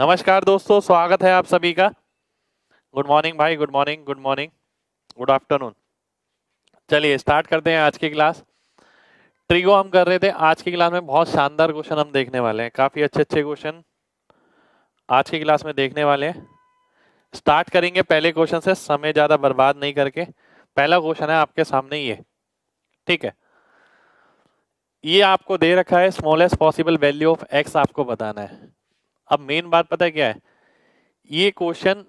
नमस्कार दोस्तों स्वागत है आप सभी का गुड मॉर्निंग भाई good morning good morning good afternoon चलिए स्टार्ट करते हैं आज की क्लास ट्रिगो हम कर रहे थे आज की क्लास में बहुत शानदार क्वेश्चन हम देखने वाले हैं काफ़ी अच्छे अच्छे क्वेश्चन आज की क्लास में देखने वाले हैं स्टार्ट करेंगे पहले क्वेश्चन से समय ज़्यादा बर्बाद नहीं करके पहला क्वेश्चन है आपके सामने ये ठीक है ये आपको दे रखा है smallest possible value of X आपको बताना है अब मेन बात पता है क्या है ये क्वेश्चन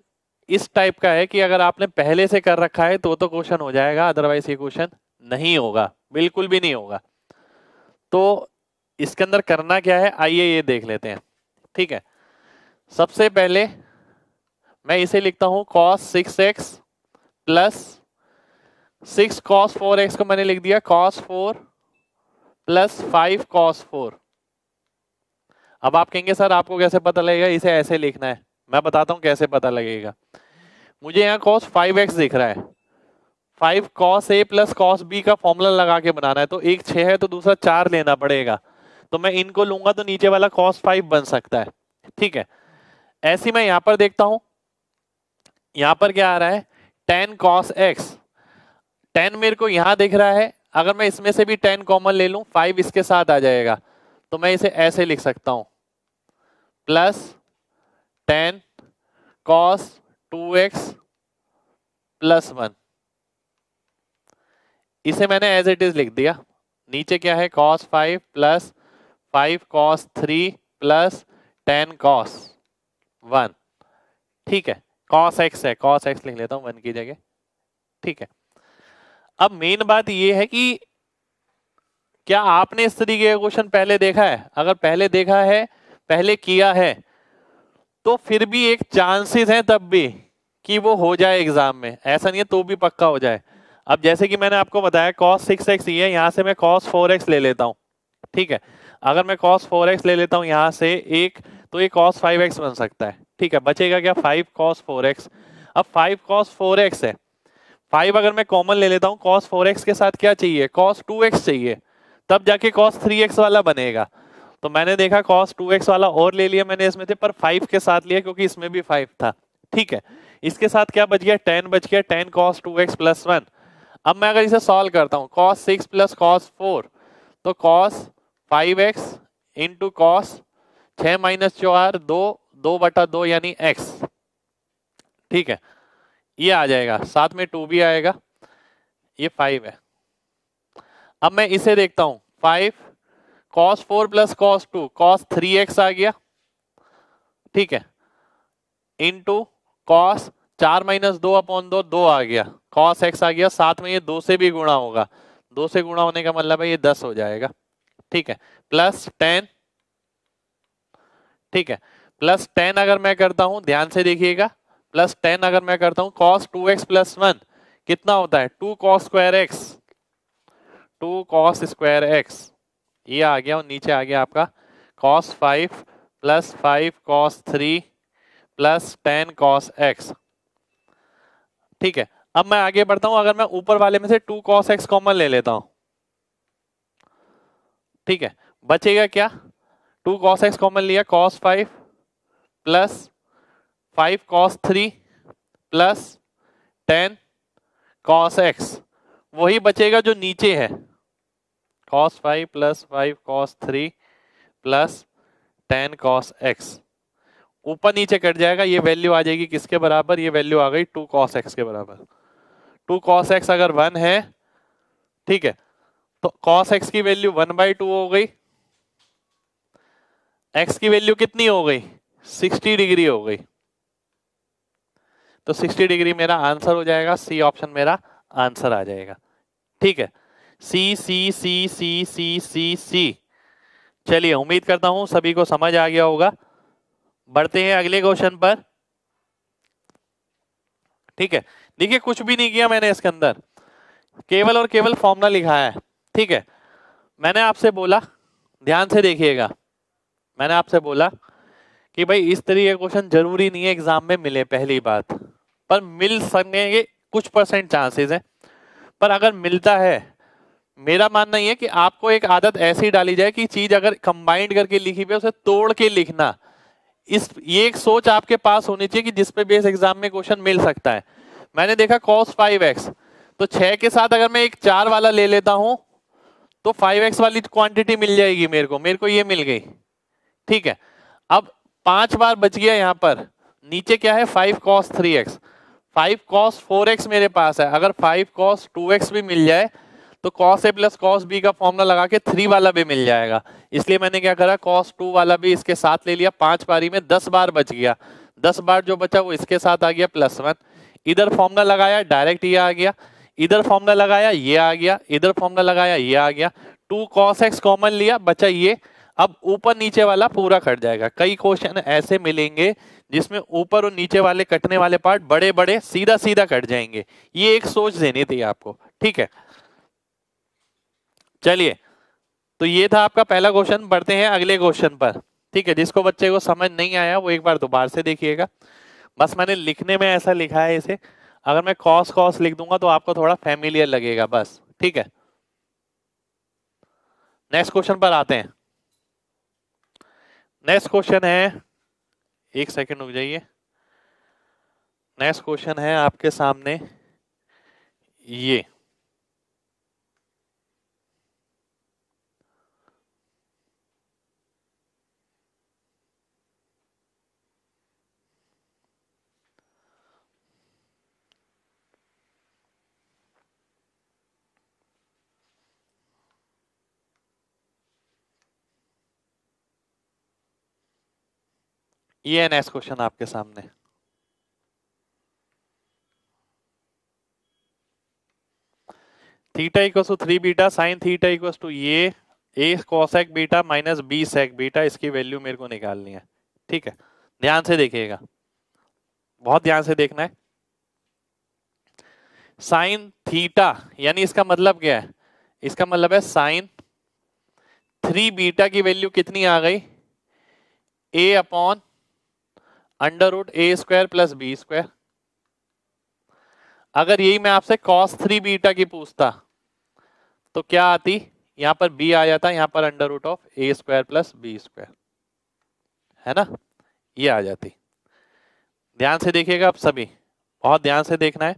इस टाइप का है कि अगर आपने पहले से कर रखा है तो तो क्वेश्चन हो जाएगा अदरवाइज ये क्वेश्चन नहीं होगा बिल्कुल भी नहीं होगा तो इसके अंदर करना क्या है आइए ये देख लेते हैं ठीक है सबसे पहले मैं इसे लिखता हूं cos six X plus six cos four X को मैंने लिख दिया cos four plus five cos four अब आप कहेंगे सर आपको कैसे पता लगेगा इसे ऐसे लिखना है मैं बताता हूँ कैसे पता लगेगा मुझे यहाँ कॉस फाइव एक्स दिख रहा है five cos A plus cos B का फॉर्मूला लगा के बनाना है तो एक छः है तो दूसरा चार लेना पड़ेगा तो मैं इनको लूंगा तो नीचे वाला कॉस फाइव बन सकता है ठीक है ऐसी मैं यहाँ पर देखता हूँ यहाँ पर क्या आ रहा है टेन कॉस एक्स टेन मेरे को यहाँ दिख रहा है अगर मैं इसमें से भी टेन कॉमन ले लूँ फाइव इसके साथ आ जाएगा तो मैं इसे ऐसे लिख सकता हूँ plus ten cos two X plus one इसे मैंने एज इट इज लिख दिया नीचे क्या है cos five plus five cos three plus ten cos one ठीक है कॉस एक्स है कॉस एक्स लिख लेता हूं वन की जगह ठीक है अब मेन बात यह है कि क्या आपने इस तरीके का क्वेश्चन पहले देखा है अगर पहले देखा है पहले किया है तो फिर भी एक चांसेस हैं तब भी कि वो हो जाए एग्जाम में ऐसा नहीं है तो भी पक्का हो जाए अब जैसे कि मैंने आपको बताया कॉस सिक्स एक्स ये यहाँ से मैं कॉस फोर एक्स ले लेता हूँ ठीक है अगर मैं कॉस फोर एक्स ले लेता हूँ यहाँ से एक तो ये कॉस फाइव एक्स बन सकता है ठीक है बचेगा क्या फाइव कॉस फोर एक्स अब फाइव कॉस फोर एक्स है फाइव अगर मैं कॉमन ले लेता हूँ कॉस फोर एक्स के साथ क्या चाहिए कॉस टू एक्स चाहिए तब जाके कॉस थ्री एक्स वाला बनेगा तो मैंने देखा कॉस टू एक्स वाला और ले लिया मैंने इसमें से पर फाइव के साथ लिया क्योंकि इसमें भी फाइव था ठीक है इसके साथ क्या बच गया टेन बच गया ten cos two X plus one अब मैं अगर इसे सॉल्व करता हूँ cos six plus cos four तो cos five X into cos छ माइनस चार दो दो बटा दो यानी एक्स ठीक है ये आ जाएगा साथ में टू भी आएगा ये फाइव है अब मैं इसे देखता हूँ five cos four plus cos two cos three X आ गया ठीक है इंटू कॉस चार माइनस दो अपॉन दो दो आ गया कॉस एक्स आ गया साथ में ये दो से भी गुणा होगा दो से गुणा होने का मतलब है ये दस हो जाएगा ठीक है प्लस टेन ठीक है प्लस टेन अगर मैं करता हूं ध्यान से देखिएगा प्लस टेन अगर मैं करता हूं cos two X plus one कितना होता है two cos square X two cos square X ये आ गया और नीचे आ गया आपका cos five plus five cos three plus ten cos X ठीक है अब मैं आगे बढ़ता हूं अगर मैं ऊपर वाले में से टू कॉस एक्स कॉमन ले लेता हूं ठीक है बचेगा क्या टू कॉस एक्स कॉमन लिया cos five plus five cos three plus ten cos X वही बचेगा जो नीचे है cos five plus five cos three plus ten cos X ऊपर नीचे कट जाएगा ये वैल्यू आ जाएगी किसके बराबर ये वैल्यू आ गई टू कॉस एक्स के बराबर टू कॉस एक्स अगर वन है ठीक है तो कॉस एक्स की वैल्यू वन बाई टू हो गई एक्स की वैल्यू कितनी हो गई सिक्सटी डिग्री हो गई तो सिक्सटी डिग्री मेरा आंसर हो जाएगा सी ऑप्शन मेरा आंसर आ जाएगा ठीक है सी सी सी सी सी सी सी चलिए उम्मीद करता हूं सभी को समझ आ गया होगा बढ़ते हैं अगले क्वेश्चन पर ठीक है देखिए कुछ भी नहीं किया मैंने इसके अंदर केवल और केवल फॉर्मूला लिखा है ठीक है मैंने आपसे बोला ध्यान से देखिएगा मैंने आपसे बोला कि भाई इस तरीके के क्वेश्चन जरूरी नहीं है एग्जाम में मिले पहली बात पर मिल सकने के कुछ परसेंट चांसेस हैं पर अगर मिलता है मेरा मानना यह है कि आपको एक आदत ऐसी डाली जाए कि चीज अगर कंबाइंड करके लिखी हुई उसे तोड़ के लिखना इस ये एक सोच आपके पास होनी चाहिए कि जिसपे बेस एग्जाम में क्वेश्चन मिल सकता है मैंने देखा कॉस फाइव एक्स तो छः के साथ अगर मैं एक चार वाला ले लेता हूँ तो फाइव एक्स वाली क्वांटिटी मिल जाएगी मेरे को मेरे को ये मिल गई ठीक है अब पांच बार बच गया यहाँ पर नीचे क्या है five cos three X five cos four X मेरे पास है अगर फाइव कॉस टू एक्स भी मिल जाए तो cos A plus cos B का फॉर्मूला लगा के थ्री वाला भी मिल जाएगा इसलिए मैंने क्या करा कॉस टू वाला भी इसके साथ ले लिया पांच बारी में दस बार बच गया दस बार जो बचा वो इसके साथ आ गया प्लस वन इधर फॉर्मूला लगाया डायरेक्ट ये आ गया इधर फॉर्मूला लगाया ये आ गया इधर फॉर्मूला लगाया ये आ गया टू कॉस एक्स कॉमन लिया बचा ये अब ऊपर नीचे वाला पूरा कट जाएगा कई क्वेश्चन ऐसे मिलेंगे जिसमें ऊपर और नीचे वाले कटने वाले पार्ट बड़े बड़े सीधा सीधा कट जाएंगे ये एक सोच देनी थी आपको ठीक है चलिए तो ये था आपका पहला क्वेश्चन बढ़ते हैं अगले क्वेश्चन पर ठीक है जिसको बच्चे को समझ नहीं आया वो एक बार दोबारा से देखिएगा बस मैंने लिखने में ऐसा लिखा है इसे अगर मैं कॉस कॉस लिख दूंगा तो आपको थोड़ा फैमिलियर लगेगा बस ठीक है नेक्स्ट क्वेश्चन पर आते हैं नेक्स्ट क्वेश्चन है एक सेकेंड रुक जाइए नेक्स्ट क्वेश्चन है आपके सामने ये ये नेक्स्ट क्वेश्चन आपके सामने theta equals two three beta sine theta equals two ये A cosec beta minus B sec beta इसकी वैल्यू मेरे को निकालनी है ठीक है ध्यान से देखिएगा बहुत ध्यान से देखना है साइन थीटा यानी इसका मतलब क्या है इसका मतलब है साइन थ्री बीटा की वैल्यू कितनी आ गई A upon under root A square plus B square अगर यही मैं आपसे कॉस थ्री बीटा की पूछता तो क्या आती यहां पर बी आ जाता यहाँ पर under root of A square plus B square है ना ये आ जाती ध्यान से देखिएगा आप सभी बहुत ध्यान से देखना है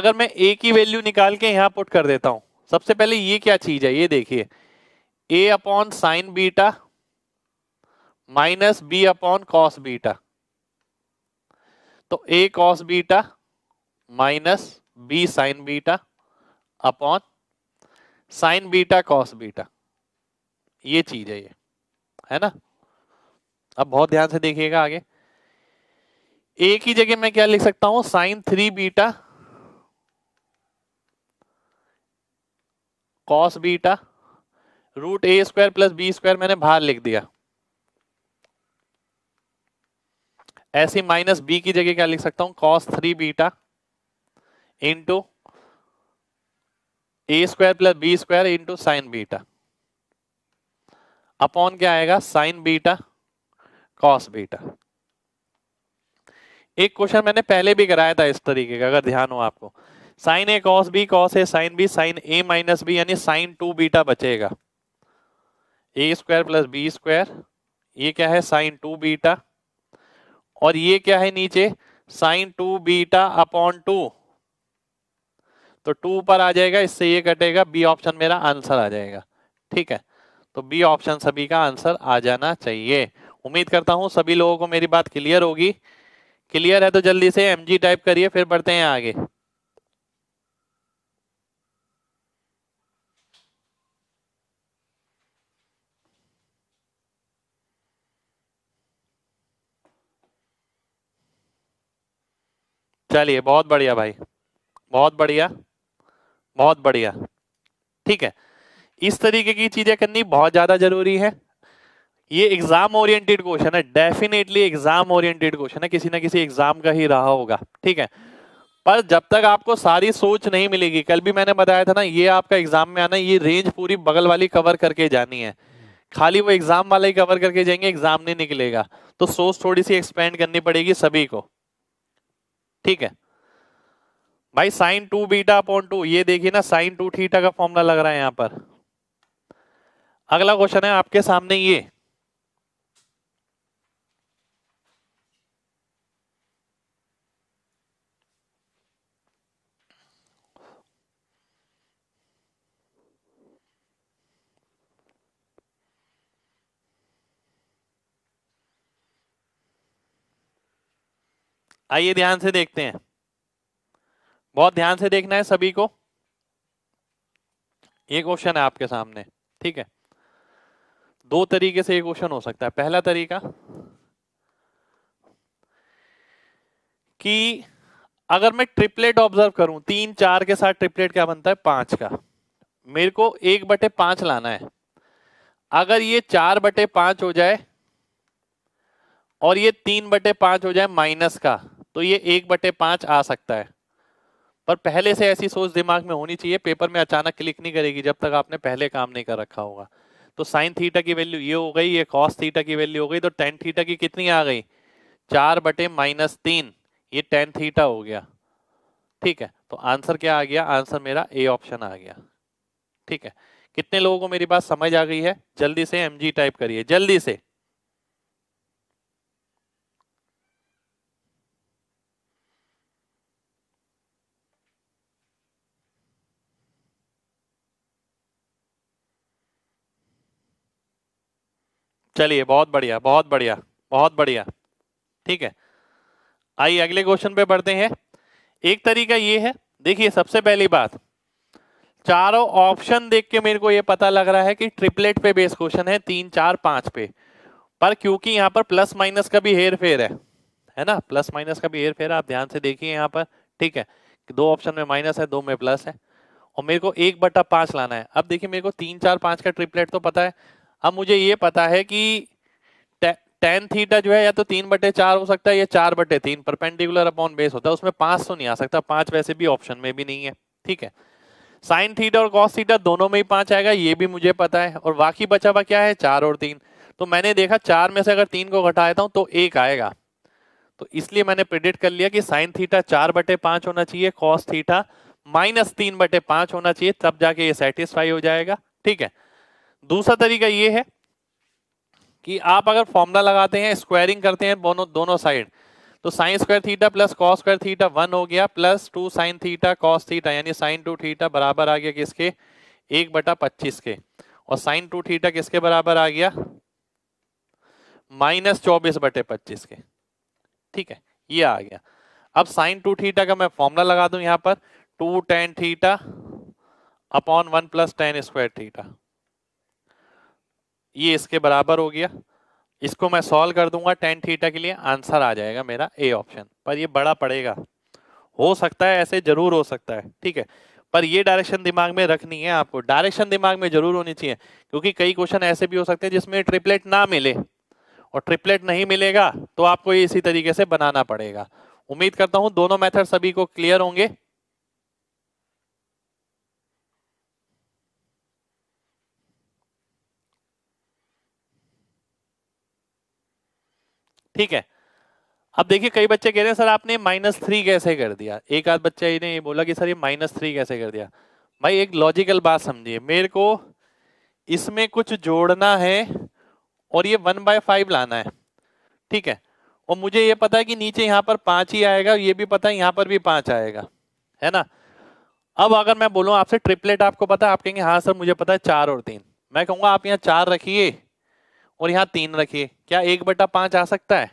अगर मैं ए की वैल्यू निकाल के यहाँ पुट कर देता हूं सबसे पहले ये क्या चीज है ये देखिए A upon sine beta minus B upon cos beta तो A cos beta minus B sine beta upon sine beta cos beta ये चीज है ये है ना अब बहुत ध्यान से देखिएगा आगे ए की जगह मैं क्या लिख सकता हूं sine three beta cos beta root A square plus B square मैंने बाहर लिख दिया ऐसे माइनस बी की जगह क्या लिख सकता हूं cos three beta into A square plus B square into sine beta upon क्या आएगा साइन बीटा कॉस बीटा एक क्वेश्चन मैंने पहले भी कराया था इस तरीके का अगर ध्यान हो आपको sine A cos B cos A sine B sine A minus B यानी साइन टू बीटा बचेगा A square plus B square ये क्या है साइन टू बीटा और ये क्या है नीचे sine two beta upon two तो टू पर आ जाएगा इससे ये कटेगा बी ऑप्शन मेरा आंसर आ जाएगा ठीक है तो बी ऑप्शन सभी का आंसर आ जाना चाहिए उम्मीद करता हूं सभी लोगों को मेरी बात क्लियर होगी क्लियर है तो जल्दी से एम जी टाइप करिए फिर बढ़ते हैं आगे चलिए बहुत बढ़िया भाई बहुत बढ़िया बहुत बढ़िया ठीक है इस तरीके की चीजें करनी बहुत ज्यादा जरूरी है ये एग्जाम ओरिएंटेड क्वेश्चन है डेफिनेटली एग्जाम ओरिएंटेड क्वेश्चन है किसी ना किसी एग्जाम का ही रहा होगा ठीक है पर जब तक आपको सारी सोच नहीं मिलेगी कल भी मैंने बताया था ना ये आपका एग्जाम में आना ये रेंज पूरी बगल वाली कवर करके जानी है खाली वो एग्जाम वाला ही कवर करके जाएंगे एग्जाम नहीं निकलेगा तो सोच थोड़ी सी एक्सपेंड करनी पड़ेगी सभी को ठीक है भाई sine two beta upon two ये देखिए ना साइन टू थीटा का फॉर्मूला लग रहा है यहां पर अगला क्वेश्चन है आपके सामने ये आइए ध्यान से देखते हैं बहुत ध्यान से देखना है सभी को ये क्वेश्चन है आपके सामने ठीक है दो तरीके से ये क्वेश्चन हो सकता है पहला तरीका कि अगर मैं ट्रिपलेट ऑब्जर्व करूं तीन चार के साथ ट्रिपलेट क्या बनता है पांच का मेरे को एक बटे पांच लाना है अगर ये चार बटे पांच हो जाए और ये तीन बटे पांच हो जाए माइनस का तो ये एक बटे पांच आ सकता है पर पहले से ऐसी सोच दिमाग में होनी चाहिए पेपर में अचानक क्लिक नहीं करेगी जब तक आपने पहले काम नहीं कर रखा होगा तो साइन थीटा की वैल्यू ये हो गई ये कॉस थीटा की वैल्यू हो गई तो टेन थीटा की कितनी आ गई चार बटे माइनस तीन ये टेन थीटा हो गया ठीक है तो आंसर क्या आ गया आंसर मेरा ए ऑप्शन आ गया ठीक है कितने लोगों को मेरी बात समझ आ गई है जल्दी से एम टाइप करिए जल्दी से चलिए बहुत बढ़िया बहुत बढ़िया बहुत बढ़िया ठीक है आइए अगले क्वेश्चन पे बढ़ते हैं एक तरीका ये है देखिए सबसे पहली बात चारों ऑप्शन देख के मेरे को ये पता लग रहा है कि ट्रिपलेट पे बेस क्वेश्चन है तीन चार पांच पे पर क्योंकि यहाँ पर प्लस माइनस का भी हेर फेर है है ना प्लस माइनस का भी हेर फेर आप ध्यान से देखिए यहाँ पर ठीक है दो ऑप्शन में माइनस है दो में प्लस है और मेरे को एक बटा पांच लाना है अब देखिए मेरे को तीन चार पांच का ट्रिपलेट तो पता है अब मुझे ये पता है कि टेन थीटा जो है या तो तीन बटे चार हो सकता है या चार बटे तीन परपेंडिकुलर अपॉन बेस होता है उसमें पांच तो नहीं आ सकता पांच वैसे भी ऑप्शन में भी नहीं है ठीक है साइन थीटा और कॉस थीटा दोनों में ही पांच आएगा ये भी मुझे पता है और बाकी बचा हुआ क्या है चार और तीन तो मैंने देखा चार में से अगर तीन को घटाया था हूँ तो एक आएगा तो इसलिए मैंने प्रिडिक्ट कर लिया कि साइन थीटा चार बटे पांच होना चाहिए कॉस थीटा माइनस तीन बटे पांच होना चाहिए तब जाके ये सेटिस्फाई हो जाएगा ठीक है दूसरा तरीका ये है कि आप अगर फॉर्मूला लगाते हैं स्क्वायरिंग करते हैं दोनों दोनों साइड तो sine square theta plus cos square theta one हो गया plus two sine theta cos theta यानी साइन टू थीटा बराबर आ गया किसके एक बटा पच्चीस के और साइन टू थीटा किसके बराबर आ गया माइनस चौबीस बटे पच्चीस के ठीक है ये आ गया अब साइन टू थीटा का मैं फॉर्मूला लगा दूं यहां पर two tan theta upon one plus tan square theta ये इसके बराबर हो गया इसको मैं सॉल्व कर दूंगा टेन थीटा के लिए आंसर आ जाएगा मेरा ए ऑप्शन पर ये बड़ा पड़ेगा हो सकता है ऐसे जरूर हो सकता है ठीक है पर ये डायरेक्शन दिमाग में रखनी है आपको डायरेक्शन दिमाग में जरूर होनी चाहिए क्योंकि कई क्वेश्चन ऐसे भी हो सकते हैं जिसमें ट्रिपलेट ना मिले और ट्रिपलेट नहीं मिलेगा तो आपको ये इसी तरीके से बनाना पड़ेगा उम्मीद करता हूँ दोनों मेथड सभी को क्लियर होंगे ठीक है अब देखिए कई बच्चे कह रहे हैं सर आपने माइनस थ्री कैसे कर दिया एक आध बच्चा ही ने ये बोला कि सर ये माइनस थ्री कैसे कर दिया भाई एक लॉजिकल बात समझिए मेरे को इसमें कुछ जोड़ना है और ये वन बाय फाइव लाना है ठीक है और मुझे ये पता है कि नीचे यहाँ पर पाँच ही आएगा ये भी पता है यहाँ पर भी पाँच आएगा है ना अब अगर मैं बोलूँ आपसे ट्रिपलेट आपको पता है आप कहेंगे हाँ सर मुझे पता है चार और तीन मैं कहूँगा आप यहाँ चार रखिए और यहाँ तीन रखिए क्या एक बटा पांच आ सकता है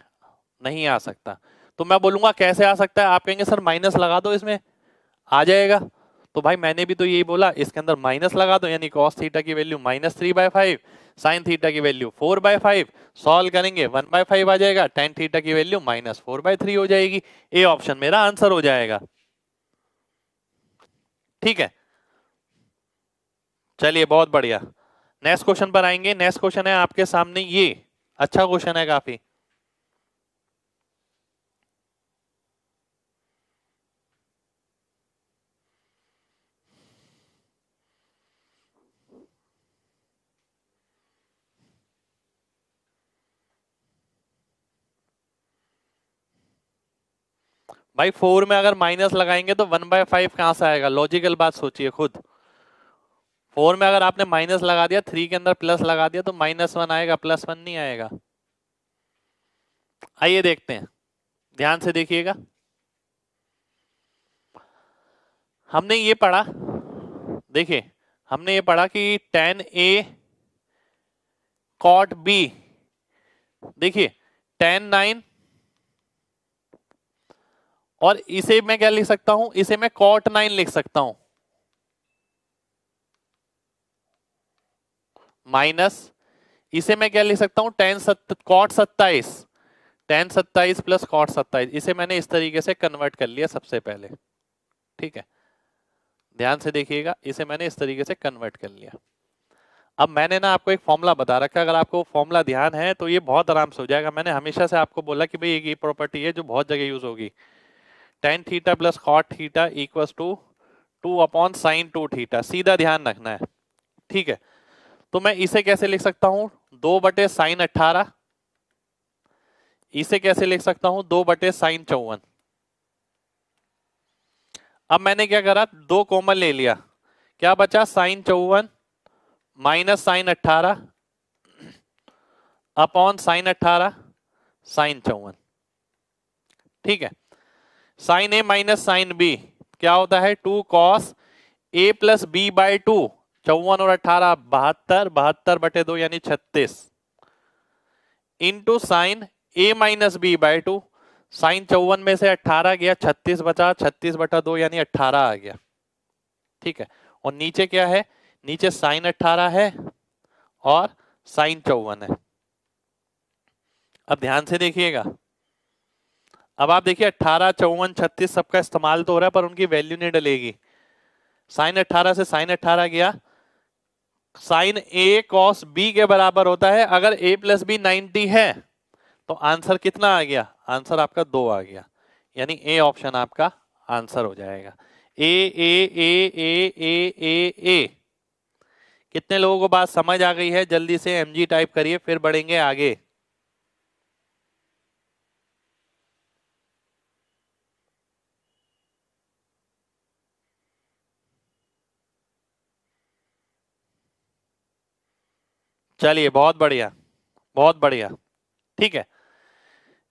नहीं आ सकता तो मैं बोलूंगा कैसे आ सकता है आप कहेंगे सर माइनस लगा दो इसमें आ जाएगा तो भाई मैंने भी तो यही बोला इसके अंदर माइनस लगा दो यानी कॉस थीटा की value minus three by five sine theta की value four by five solve करेंगे वन बाय फाइव आ जाएगा टेन थीटा की value minus four by three हो जाएगी ए ऑप्शन मेरा आंसर हो जाएगा ठीक है चलिए बहुत बढ़िया नेक्स्ट क्वेश्चन पर आएंगे नेक्स्ट क्वेश्चन है आपके सामने ये अच्छा क्वेश्चन है काफी भाई फोर में अगर माइनस लगाएंगे तो वन बाय फाइव कहां से आएगा लॉजिकल बात सोचिए खुद फोर में अगर आपने माइनस लगा दिया थ्री के अंदर प्लस लगा दिया तो माइनस वन आएगा प्लस वन नहीं आएगा आइए देखते हैं ध्यान से देखिएगा हमने ये पढ़ा देखिए हमने ये पढ़ा कि टेन ए कॉट बी देखिए टेन नाइन और इसे मैं क्या लिख सकता हूं इसे मैं कॉट नाइन लिख सकता हूं माइनस इसे मैं क्या ले सकता हूँ टेन सत कॉट सत्ताईस टेन सत्ताईस प्लस कॉट सत्ताईस इसे मैंने इस तरीके से कन्वर्ट कर लिया सबसे पहले ठीक है ध्यान से देखिएगा इसे मैंने इस तरीके से कन्वर्ट कर लिया अब मैंने ना आपको एक फॉर्मूला बता रखा अगर आपको फॉर्मूला ध्यान है तो ये बहुत आराम से हो जाएगा मैंने हमेशा से आपको बोला कि भाई ये प्रॉपर्टी है जो बहुत जगह यूज होगी tan theta plus cot theta equals two two upon sine two theta सीधा ध्यान रखना है ठीक है तो मैं इसे कैसे लिख सकता हूं दो बटे साइन अट्ठारह इसे कैसे लिख सकता हूं दो बटे साइन चौवन अब मैंने क्या करा दो कॉमन ले लिया क्या बचा साइन चौवन माइनस साइन अट्ठारह अपॉन साइन अट्ठारह साइन चौवन ठीक है sine A minus sine B क्या होता है two cos A plus B by two चौवन और अठारह बहत्तर बहत्तर बटे दो यानी छत्तीस into sine A minus B by two sine चौवन में से अट्ठारह गया छत्तीस बचा छत्तीस बटा दो यानी अट्ठारह आ गया ठीक है और नीचे क्या है नीचे साइन अट्ठारह है और साइन चौवन है अब ध्यान से देखिएगा अब आप देखिए अट्ठारह चौवन छत्तीस सबका इस्तेमाल तो हो रहा है पर उनकी वैल्यू नहीं डलेगी साइन अट्ठारह से साइन अट्ठारह गया साइन ए कॉस बी के बराबर होता है अगर ए प्लस बी नाइनटी है तो आंसर कितना आ गया आंसर आपका दो आ गया यानी ए ऑप्शन आपका आंसर हो जाएगा ए ए ए ए ए ए ए कितने लोगों को बात समझ आ गई है जल्दी से एमजी टाइप करिए फिर बढ़ेंगे आगे चलिए बहुत बढ़िया बहुत बढ़िया ठीक है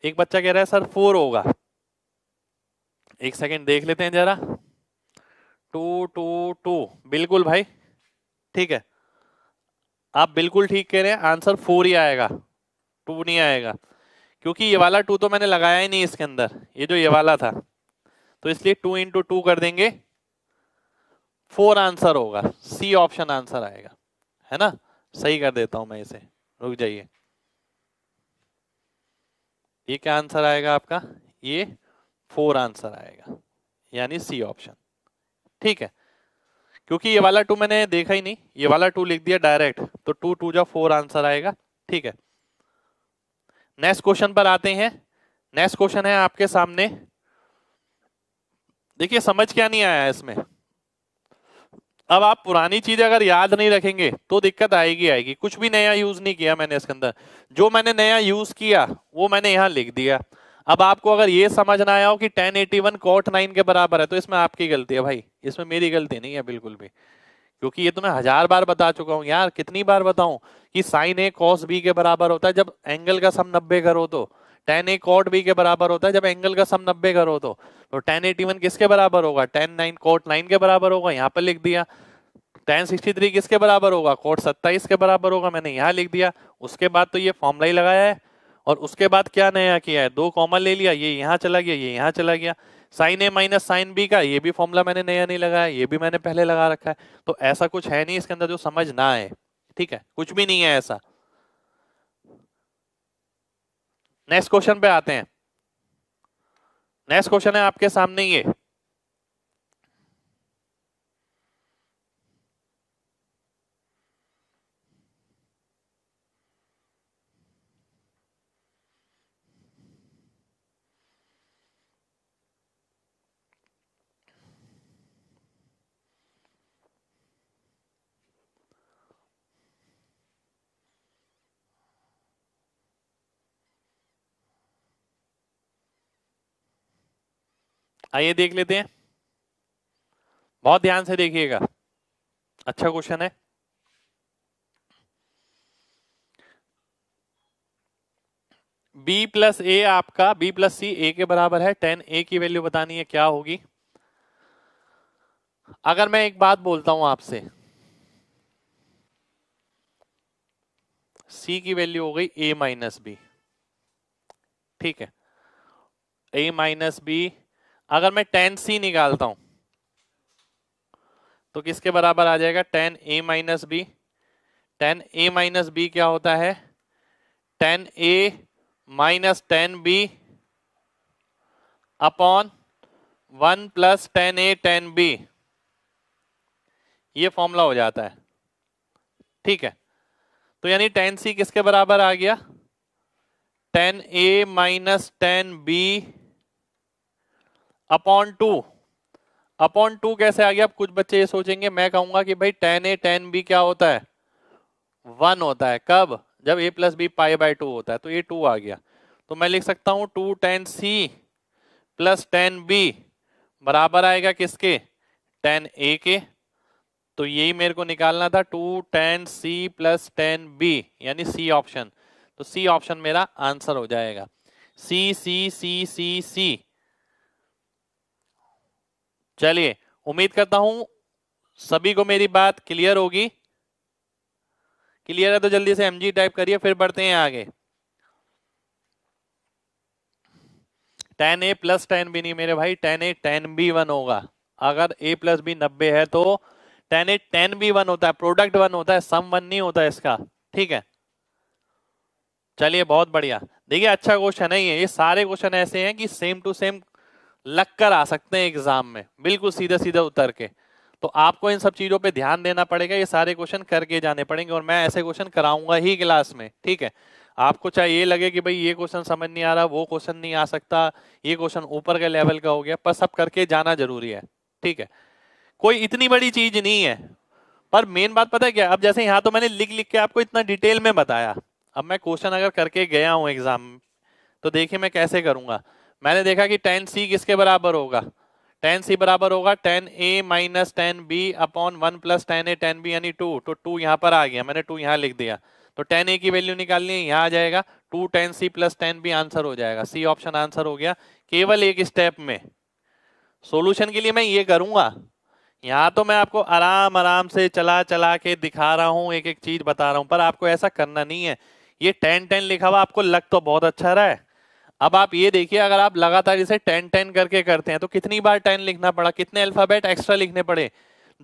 एक बच्चा कह रहा है सर फोर होगा एक सेकंड देख लेते हैं जरा टू टू टू बिल्कुल भाई ठीक है आप बिल्कुल ठीक कह रहे हैं आंसर फोर ही आएगा टू नहीं आएगा क्योंकि ये वाला टू तो मैंने लगाया ही नहीं इसके अंदर ये जो ये वाला था तो इसलिए टू इंटू टू कर देंगे फोर आंसर होगा सी ऑप्शन आंसर आएगा है ना सही कर देता हूं मैं इसे रुक जाइए ये क्या आंसर आएगा आपका ये फोर आंसर आएगा यानी सी ऑप्शन ठीक है क्योंकि ये वाला टू मैंने देखा ही नहीं ये वाला टू लिख दिया डायरेक्ट तो टू टू जो फोर आंसर आएगा ठीक है नेक्स्ट क्वेश्चन पर आते हैं नेक्स्ट क्वेश्चन है आपके सामने देखिए समझ क्या नहीं आया इसमें अब आप पुरानी चीज अगर याद नहीं रखेंगे तो दिक्कत आएगी आएगी कुछ भी नया यूज नहीं किया मैंने इसके अंदर जो मैंने नया यूज किया वो मैंने यहाँ लिख दिया अब आपको अगर ये समझ ना आया हो कि 1081 कोट नाइन के बराबर है तो इसमें आपकी गलती है भाई इसमें मेरी गलती नहीं है बिल्कुल भी क्योंकि ये तो मैं हजार बार बता चुका हूँ यार कितनी बार बताऊं कि साइन ए कॉस बी के बराबर होता है जब एंगल का सम नब्बे करो तो टेन ए कोट बी के बराबर होता है जब एंगल का सम नब्बे करो तो टेन एटी वन किसके बराबर होगा टेन नाइन कोट नाइन के बराबर होगा यहाँ पर लिख दिया टेन सिक्सटी थ्री किसके बराबर होगा कोट सत्ताईस के बराबर होगा मैंने यहाँ लिख दिया उसके बाद तो ये फॉर्मला ही लगाया है और उसके बाद क्या नया किया है दो कॉमन ले लिया ये यहाँ चला गया ये यहाँ चला गया sine A minus sine B का ये भी फॉर्मूला मैंने नया नहीं लगाया ये भी मैंने पहले लगा रखा है तो ऐसा कुछ है नहीं इसके अंदर जो समझ ना आए ठीक है कुछ भी नहीं है ऐसा नेक्स्ट क्वेश्चन पे आते हैं नेक्स्ट क्वेश्चन है आपके सामने ये आइए देख लेते हैं बहुत ध्यान से देखिएगा अच्छा क्वेश्चन है b प्लस ए आपका b प्लस सी ए के बराबर है टेन ए की वैल्यू बतानी है क्या होगी अगर मैं एक बात बोलता हूं आपसे c की वैल्यू हो गई a माइनस बी ठीक है a माइनस बी अगर मैं टेन सी निकालता हूं तो किसके बराबर आ जाएगा tan A minus B tan A minus B क्या होता है tan A minus tan B upon one plus tan A tan B ये फॉर्मूला हो जाता है ठीक है तो यानी टेन सी किसके बराबर आ गया tan A minus tan B upon two upon two कैसे आ गया अब कुछ बच्चे ये सोचेंगे मैं कहूंगा कि भाई टेन ए टेन बी क्या होता है वन होता है कब जब A plus B pi by two होता है तो ये टू आ गया तो मैं लिख सकता हूं two tan C plus tan B बराबर आएगा किसके टेन ए के तो यही मेरे को निकालना था two tan C plus tan B यानी सी ऑप्शन तो सी ऑप्शन मेरा आंसर हो जाएगा सी सी सी सी सी चलिए उम्मीद करता हूं सभी को मेरी बात क्लियर होगी क्लियर है तो जल्दी से एमजी टाइप करिए फिर बढ़ते हैं आगे tan A plus tan B नहीं मेरे भाई tan A tan B one होगा अगर ए प्लस बी नब्बे है तो tan A tan B one होता है प्रोडक्ट वन होता है सम वन नहीं होता इसका ठीक है चलिए बहुत बढ़िया देखिए अच्छा क्वेश्चन है ये ये सारे क्वेश्चन ऐसे हैं कि सेम टू सेम लगकर आ सकते हैं एग्जाम में बिल्कुल सीधे सीधे उतर के तो आपको इन सब चीज़ों पे ध्यान देना पड़ेगा ये सारे क्वेश्चन करके जाने पड़ेंगे और मैं ऐसे क्वेश्चन कराऊंगा ही क्लास में ठीक है आपको चाहे ये लगे कि भाई ये क्वेश्चन समझ नहीं आ रहा वो क्वेश्चन नहीं आ सकता ये क्वेश्चन ऊपर के लेवल का हो गया पर सब करके जाना जरूरी है ठीक है कोई इतनी बड़ी चीज नहीं है पर मेन बात पता है क्या अब जैसे यहाँ तो मैंने लिख लिख के आपको इतना डिटेल में बताया अब मैं क्वेश्चन अगर करके गया हूँ एग्जाम तो देखिए मैं कैसे करूंगा मैंने देखा कि टेन सी किसके बराबर होगा टेन सी बराबर होगा tan A minus tan B upon one plus tan A tan B यानी टू तो टू यहाँ पर आ गया मैंने टू यहाँ लिख दिया तो टेन ए की वैल्यू निकालनी है यहाँ आ जाएगा two tan C plus tan B answer हो जाएगा सी ऑप्शन आंसर हो गया केवल एक स्टेप में सोल्यूशन के लिए मैं ये करूंगा यहाँ तो मैं आपको आराम आराम से चला चला के दिखा रहा हूँ एक एक चीज बता रहा हूँ पर आपको ऐसा करना नहीं है ये टेन टेन लिखा हुआ आपको लग तो बहुत अच्छा रहा है अब आप ये देखिए अगर आप लगातार इसे टेन टेन करके करते हैं तो कितनी बार टेन लिखना पड़ा कितने अल्फाबेट एक्स्ट्रा लिखने पड़े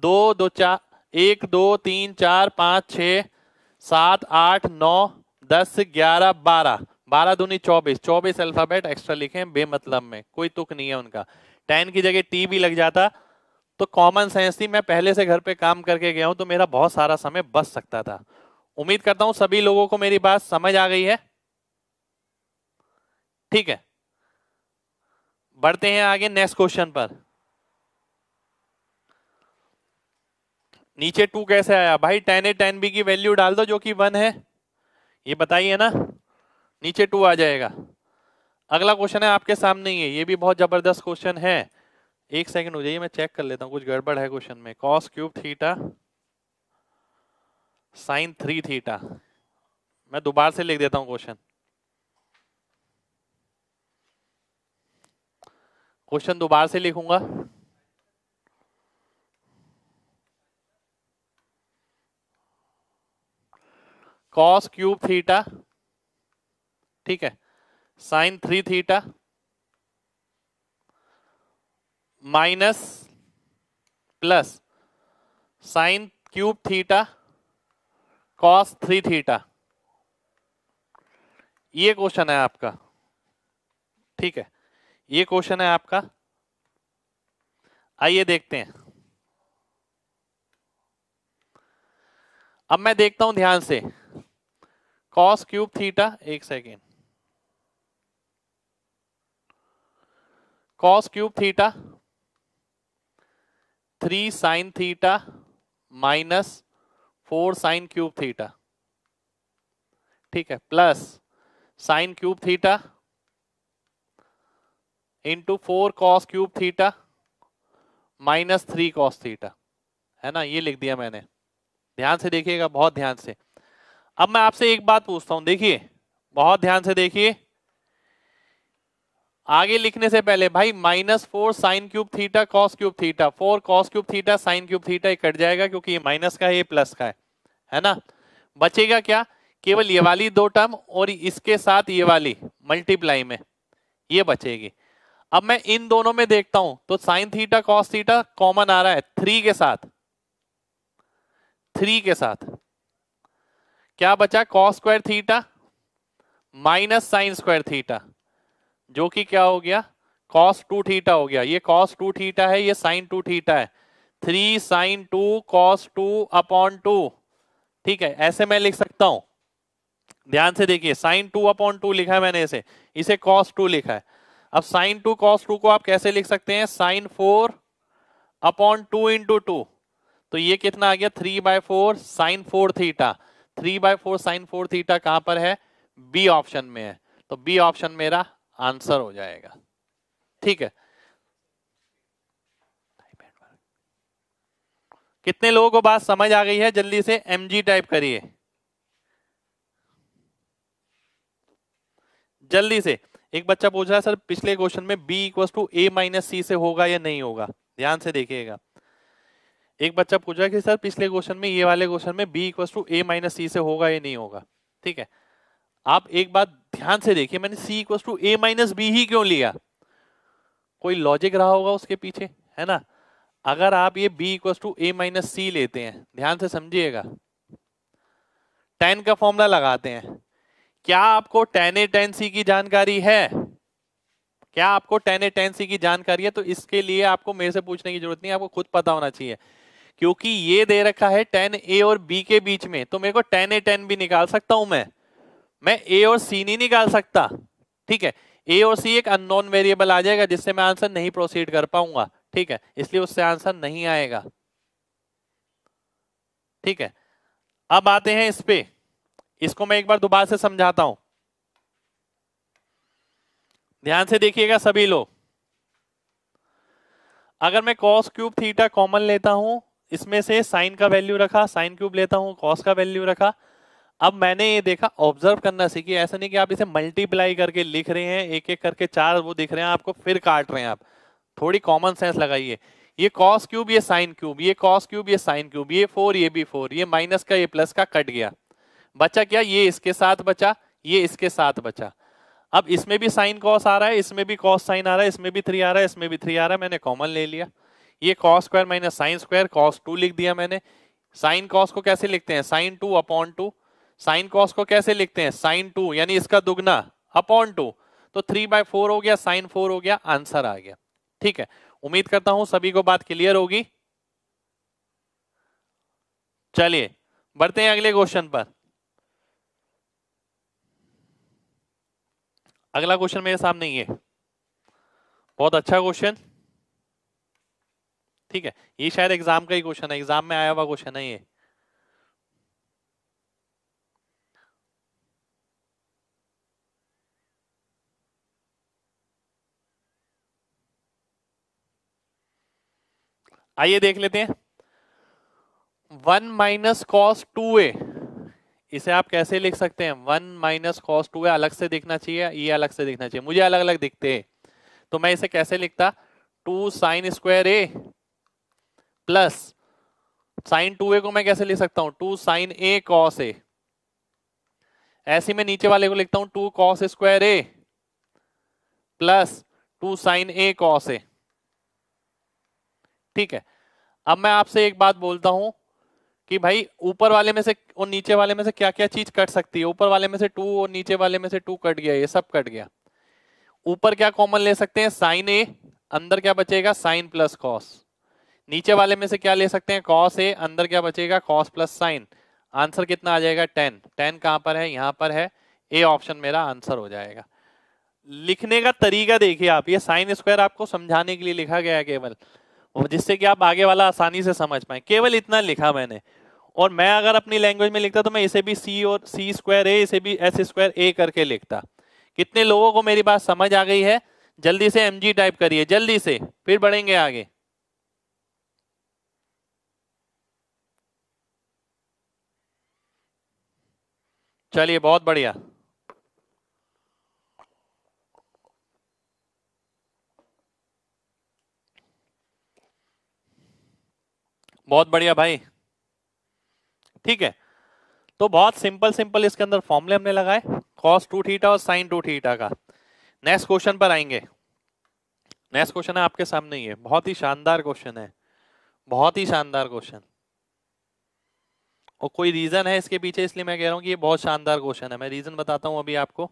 दो दो चार एक दो तीन चार पाँच छ सात आठ नौ दस ग्यारह बारह बारह दूनी चौबीस चौबीस अल्फाबेट एक्स्ट्रा लिखे बेमतलब में कोई तुक नहीं है उनका टेन की जगह टी भी लग जाता तो कॉमन सेंस थी मैं पहले से घर पे काम करके गया हूँ तो मेरा बहुत सारा समय बच सकता था उम्मीद करता हूँ सभी लोगों को मेरी बात समझ आ गई है ठीक है बढ़ते हैं आगे नेक्स्ट क्वेश्चन पर नीचे टू कैसे आया भाई टेन ए टेन बी की वैल्यू डाल दो जो कि वन है ये बताइए ना नीचे टू आ जाएगा अगला क्वेश्चन है आपके सामने ही है ये भी बहुत जबरदस्त क्वेश्चन है एक सेकंड हो जाइए मैं चेक कर लेता हूँ कुछ गड़बड़ है क्वेश्चन में cos cube theta sine three theta मैं दोबारा से लिख देता हूँ क्वेश्चन क्वेश्चन दोबारा से लिखूंगा कॉस क्यूब थीटा ठीक है sine three theta minus plus sine cube theta cos three theta ये क्वेश्चन है आपका ठीक है ये क्वेश्चन है आपका आइए देखते हैं अब मैं देखता हूं ध्यान से कॉस क्यूब थीटा एक second cos cube theta three sine theta minus four sine cube theta ठीक है plus sine cube theta into four cos cube theta minus three cos theta है ना ये लिख दिया मैंने ध्यान से देखिएगा बहुत ध्यान से अब मैं आपसे एक बात पूछता हूं देखिए बहुत ध्यान से देखिए आगे लिखने से पहले भाई minus four sine cube theta cos cube theta four cos cube theta sine cube theta cut जाएगा क्योंकि ये माइनस का है ये प्लस का है है ना बचेगा क्या केवल ये वाली दो टर्म और इसके साथ ये वाली मल्टीप्लाई में ये बचेगी अब मैं इन दोनों में देखता हूं तो sine theta cos theta common आ रहा है थ्री के साथ थ्री के साथ क्या बचा cos square theta minus sine square theta जो कि क्या हो गया कॉस टू थीटा हो गया ये कॉस टू थीटा है ये साइन टू थीटा है three sine two cos two upon two ठीक है ऐसे मैं लिख सकता हूं ध्यान से देखिए साइन टू अपॉन टू लिखा है मैंने इसे इसे कॉस टू लिखा है अब साइन टू कॉस टू को आप कैसे लिख सकते हैं sine four upon two into two तो ये कितना आ गया three by four sine four theta three by four sine four theta कहां पर है बी ऑप्शन में है तो बी ऑप्शन मेरा आंसर हो जाएगा ठीक है कितने लोगों को बात समझ आ गई है जल्दी से एम जी टाइप करिए जल्दी से एक बच्चा पूछ रहा है सर पिछले क्वेश्चन में B equal to A minus C से होगा या नहीं होगा ध्यान से देखिएगा एक बच्चा पूछ रहा है कि सर पिछले क्वेश्चन में ये वाले क्वेश्चन में B equal to A minus C से होगा या नहीं होगा ठीक है आप एक बात ध्यान से देखिए मैंने C equal to A minus B ही क्यों लिया कोई लॉजिक रहा होगा उसके पीछे है ना अगर आप ये B equal to A minus C लेते हैं ध्यान से समझिएगा टेन का फॉर्मूला लगाते हैं क्या आपको टेन ए टेन सी की जानकारी है क्या आपको टेन ए टेन सी की जानकारी है तो इसके लिए आपको मेरे से पूछने की जरूरत नहीं आपको खुद पता होना चाहिए क्योंकि ये दे रखा है टेन ए और बी के बीच में तो मेरे को टेन ए टेन भी निकाल सकता हूं मैं मैं ए और सी नहीं निकाल सकता ठीक है ए और सी एक अननोन वेरिएबल आ जाएगा जिससे मैं आंसर नहीं प्रोसीड कर पाऊंगा ठीक है इसलिए उससे आंसर नहीं आएगा ठीक है अब आते हैं इस पे इसको मैं एक बार दोबारा से समझाता हूं ध्यान से देखिएगा सभी लोग अगर मैं कॉस क्यूब थीटा कॉमन लेता हूं इसमें से साइन का वैल्यू रखा साइन क्यूब लेता हूं कॉस का वैल्यू रखा अब मैंने ये देखा ऑब्जर्व करना सीखिए ऐसा नहीं कि आप इसे मल्टीप्लाई करके लिख रहे हैं एक एक करके चार वो दिख रहे हैं आपको फिर काट रहे हैं आप थोड़ी कॉमन सेंस लगाइए ये कॉस क्यूब ये साइन क्यूब ये कॉस क्यूब ये साइन क्यूब ये फोर ये भी फोर ये माइनस का ये प्लस का कट गया बचा क्या ये इसके साथ बचा ये इसके साथ बचा अब इसमें भी साइन कॉस आ रहा है इसमें भी कॉस साइन आ रहा है इसमें भी थ्री आ रहा है इसमें भी थ्री आ रहा है मैंने कॉमन ले लिया ये cos square minus sine square cos two लिख दिया मैंने साइन कॉस को कैसे लिखते हैं sine two upon two sine cos को कैसे लिखते हैं साइन टू यानी इसका दुगना अपॉन टू तो थ्री बाय फोर हो गया साइन फोर हो गया आंसर आ गया ठीक है उम्मीद करता हूं सभी को बात क्लियर होगी चलिए बढ़ते हैं अगले क्वेश्चन पर अगला क्वेश्चन मेरे सामने ही है बहुत अच्छा क्वेश्चन ठीक है ये शायद एग्जाम का ही क्वेश्चन है एग्जाम में आया हुआ क्वेश्चन है ये आइए देख लेते हैं one minus cos two A इसे आप कैसे लिख सकते हैं वन माइनस कॉस टू अलग से दिखना चाहिए ये अलग से दिखना चाहिए मुझे अलग अलग दिखते हैं तो मैं इसे कैसे लिखता two sine square A plus sine two A को मैं कैसे लिख सकता हूं two sine A cos A ऐसे में नीचे वाले को लिखता हूं two cos square A plus two sine A cos A ठीक है अब मैं आपसे एक बात बोलता हूं कि भाई ऊपर वाले में से और नीचे वाले में से क्या क्या चीज कट सकती है ऊपर वाले में से टू और नीचे वाले में से टू कट गया ये सब कट गया ऊपर क्या कॉमन ले सकते हैं साइन ए अंदर क्या बचेगा साइन प्लस कॉस नीचे वाले में से क्या ले सकते हैं कॉस ए अंदर क्या बचेगा कॉस प्लस साइन आंसर कितना आ जाएगा टेन टेन कहाँ पर है यहाँ पर है ए ऑप्शन मेरा आंसर हो जाएगा लिखने का तरीका देखिए आप ये साइन स्क्वायर आपको समझाने के लिए लिखा गया है केवल जिससे कि आप आगे वाला आसानी से समझ पाए केवल इतना लिखा मैंने और मैं अगर अपनी लैंग्वेज में लिखता तो मैं इसे भी सी और सी स्क्वायर ए इसे भी एस स्क्वायर ए करके लिखता कितने लोगों को मेरी बात समझ आ गई है जल्दी से एम जी टाइप करिए जल्दी से फिर बढ़ेंगे आगे चलिए बहुत बढ़िया बहुत बढ़िया भाई ठीक है तो बहुत सिंपल सिंपल इसके अंदर फॉर्मूले हमने लगाए कॉस टू थीटा और साइन टू थीटा का नेक्स्ट क्वेश्चन पर आएंगे नेक्स्ट क्वेश्चन है आपके सामने ही है बहुत ही शानदार क्वेश्चन है बहुत ही शानदार क्वेश्चन और कोई रीजन है इसके पीछे इसलिए मैं कह रहा हूं कि ये बहुत शानदार क्वेश्चन है मैं रीजन बताता हूं अभी आपको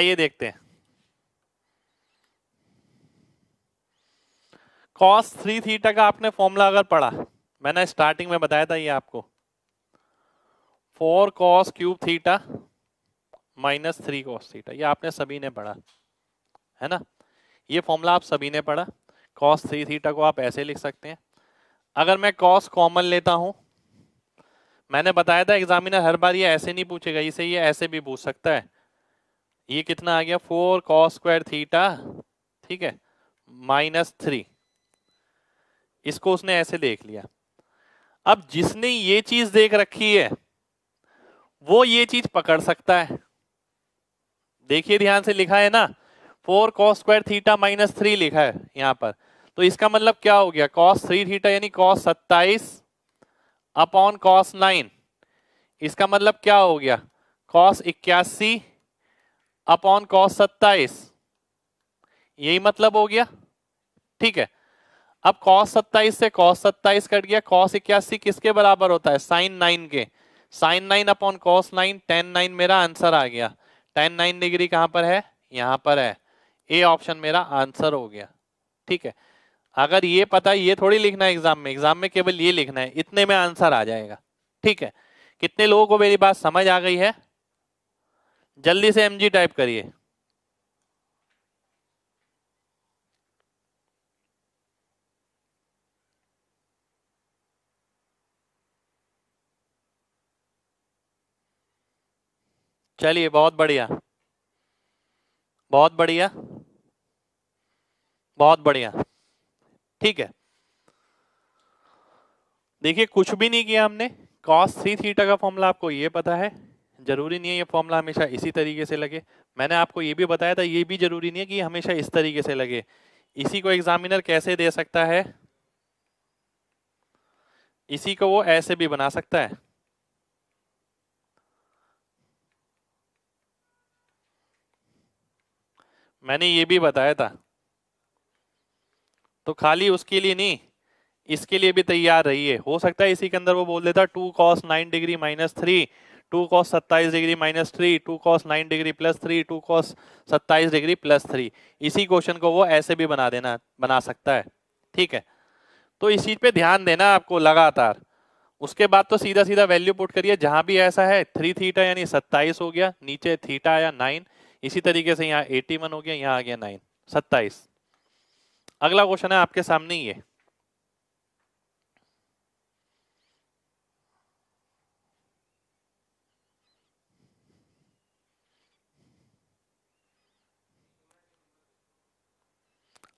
आइए देखते हैं कॉस थ्री थीटा का आपने फॉर्मूला अगर पढ़ा मैंने स्टार्टिंग में बताया था ये आपको four cos cube theta minus three cos theta ये आपने सभी ने पढ़ा है ना ये फॉर्मूला आप सभी ने पढ़ा कॉस थ्री थीटा को आप ऐसे लिख सकते हैं अगर मैं कॉस कॉमन लेता हूँ मैंने बताया था एग्जामिनर हर बार ये ऐसे नहीं पूछेगा इसे ये ऐसे भी पूछ सकता है ये कितना आ गया फोर कॉस स्क्वायर थीटा ठीक है माइनस थ्री इसको उसने ऐसे देख लिया अब जिसने ये चीज देख रखी है वो ये चीज पकड़ सकता है देखिए ध्यान से लिखा है ना four cos square theta minus three लिखा है यहां पर तो इसका मतलब क्या हो गया कॉस थ्री थीटा यानी कॉस सत्ताईस अपॉन कॉस नाइन इसका मतलब क्या हो गया कॉस इक्यासी अपॉन कॉस सत्ताईस यही मतलब हो गया ठीक है अब कॉस सत्ताईस से कॉस सत्ताईस कट गया कॉस इक्यासी किसके बराबर होता है साइन नाइन के sine nine upon cos nine tan nine मेरा आंसर आ गया टेन नाइन डिग्री कहाँ पर है यहाँ पर है ए ऑप्शन मेरा आंसर हो गया ठीक है अगर ये पता ये थोड़ी लिखना है एग्जाम में एग्जाम में केवल ये लिखना है इतने में आंसर आ जाएगा ठीक है कितने लोगों को मेरी बात समझ आ गई है जल्दी से एमजी टाइप करिए चलिए बहुत बढ़िया बहुत बढ़िया बहुत बढ़िया ठीक है देखिए कुछ भी नहीं किया हमने कॉस थ्री थीटा का फॉर्मूला आपको ये पता है जरूरी नहीं है ये फॉर्मूला हमेशा इसी तरीके से लगे मैंने आपको ये भी बताया था ये भी जरूरी नहीं है कि हमेशा इस तरीके से लगे इसी को एग्जामिनर कैसे दे सकता है इसी को वो ऐसे भी बना सकता है मैंने ये भी बताया था तो खाली उसके लिए नहीं इसके लिए भी तैयार रहिए हो सकता है इसी के अंदर वो बोल देता two cos nine degree minus three two cos सत्ताईस degree minus three two cos nine degree plus three two cos सत्ताईस डिग्री प्लस थ्री इसी क्वेश्चन को वो ऐसे भी बना देना बना सकता है ठीक है तो इस चीज पे ध्यान देना आपको लगातार उसके बाद तो सीधा सीधा वैल्यू पुट करिए जहां भी ऐसा है थ्री थीटा यानी सत्ताईस हो गया नीचे थीटा या नाइन इसी तरीके से यहाँ एटी वन हो गया यहाँ आ गया नाइन सत्ताईस अगला क्वेश्चन है आपके सामने ही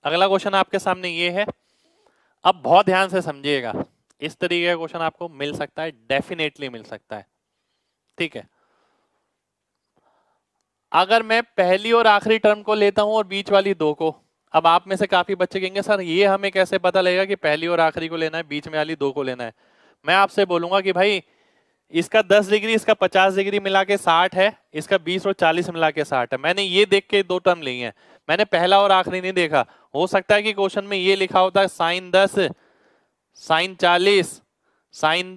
अगला क्वेश्चन आपके सामने ये है अब बहुत ध्यान से समझिएगा इस तरीके का क्वेश्चन आपको मिल सकता है डेफिनेटली मिल सकता है ठीक है अगर मैं पहली और आखिरी टर्म को लेता हूं और बीच वाली दो को अब आप में से काफी बच्चे कहेंगे सर ये हमें कैसे पता लगेगा कि पहली और आखिरी को लेना है बीच में वाली दो को लेना है मैं आपसे बोलूंगा कि भाई इसका 10 डिग्री इसका 50 डिग्री मिला के साठ है इसका 20 और 40 मिला के साठ है मैंने ये देख के दो टर्म ली है मैंने पहला और आखिरी नहीं देखा हो सकता है कि क्वेश्चन में ये लिखा होता है साइन दस साइन चालीस साइन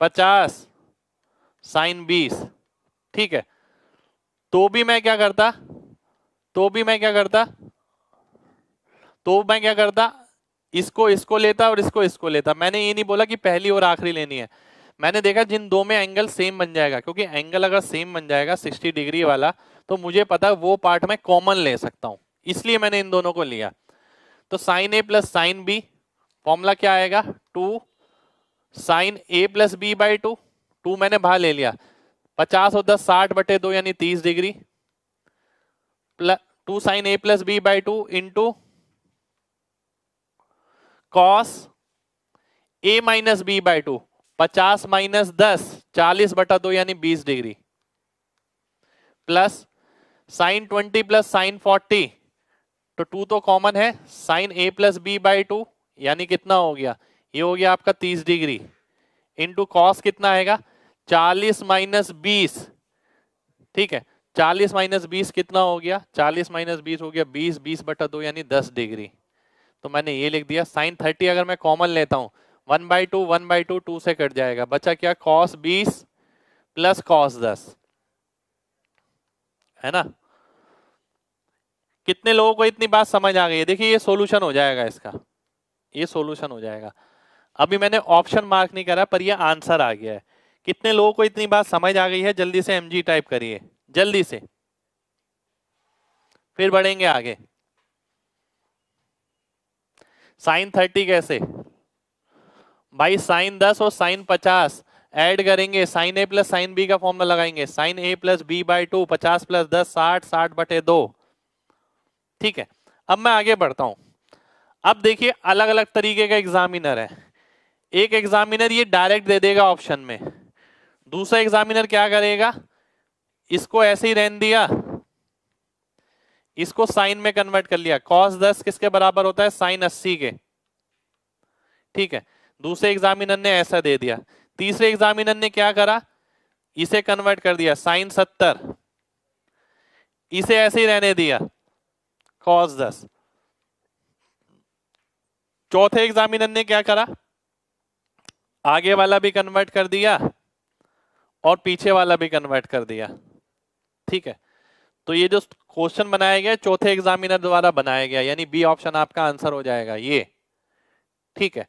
पचास साइन बीस ठीक है तो भी मैं क्या करता तो भी मैं क्या करता तो मैं क्या करता इसको इसको लेता और इसको इसको लेता मैंने ये नहीं बोला कि पहली और आखिरी लेनी है मैंने देखा जिन दो में एंगल सेम बन जाएगा क्योंकि एंगल अगर सेम बन जाएगा 60 डिग्री वाला तो मुझे पता वो पार्ट में कॉमन ले सकता हूँ इसलिए मैंने इन दोनों को लिया तो sine A plus sine B formula क्या आएगा two sine A plus B by two two मैंने बाहर ले लिया पचास और दस साठ बटे दो यानी तीस degree plus two sine A plus B by two into cos A minus B by two पचास माइनस दस चालीस बटा दो यानी बीस degree plus sine twenty plus sine forty तो टू तो कॉमन है sine A plus B by two यानी कितना हो गया ये हो गया आपका तीस डिग्री इंटू कॉस कितना आएगा चालीस माइनस बीस ठीक है चालीस माइनस बीस कितना हो गया चालीस माइनस बीस हो गया बीस बीस बटा दो यानी दस डिग्री तो मैंने ये लिख दिया साइन थर्टी अगर मैं कॉमन लेता हूँ one by two one by two two से कट जाएगा बचा क्या कॉस बीस प्लस कॉस दस है ना कितने लोगों को इतनी बात समझ आ गई है देखिए ये सोल्यूशन हो जाएगा इसका ये सोल्यूशन हो जाएगा अभी मैंने ऑप्शन मार्क नहीं करा पर ये आंसर आ गया है कितने लोगों को इतनी बात समझ आ गई है जल्दी से एम टाइप करिए जल्दी से फिर बढ़ेंगे आगे साइन थर्टी कैसे भाई साइन दस और साइन पचास ऐड करेंगे sine A plus sine B का फॉर्मूला लगाएंगे sine A plus B by two पचास प्लस दस साठ साठ बटे दो ठीक है अब मैं आगे बढ़ता हूं अब देखिए अलग अलग तरीके का एग्जामिनर है एक एग्जामिनर ये डायरेक्ट दे देगा ऑप्शन में दूसरा एग्जामिनर क्या करेगा इसको ऐसे ही रहन दिया इसको साइन में कन्वर्ट कर लिया कॉस दस किसके बराबर होता है साइन अस्सी के ठीक है दूसरे एग्जामिनर ने ऐसा दे दिया तीसरे एग्जामिनर ने क्या करा इसे कन्वर्ट कर दिया साइन सत्तर इसे ऐसे ही रहने दिया कॉस दस चौथे एग्जामिनर ने क्या करा आगे वाला भी कन्वर्ट कर दिया और पीछे वाला भी कन्वर्ट कर दिया ठीक है तो ये जो क्वेश्चन बनाया गया चौथे एग्जामिनर द्वारा बनाया गया यानी बी ऑप्शन आपका आंसर हो जाएगा ये ठीक है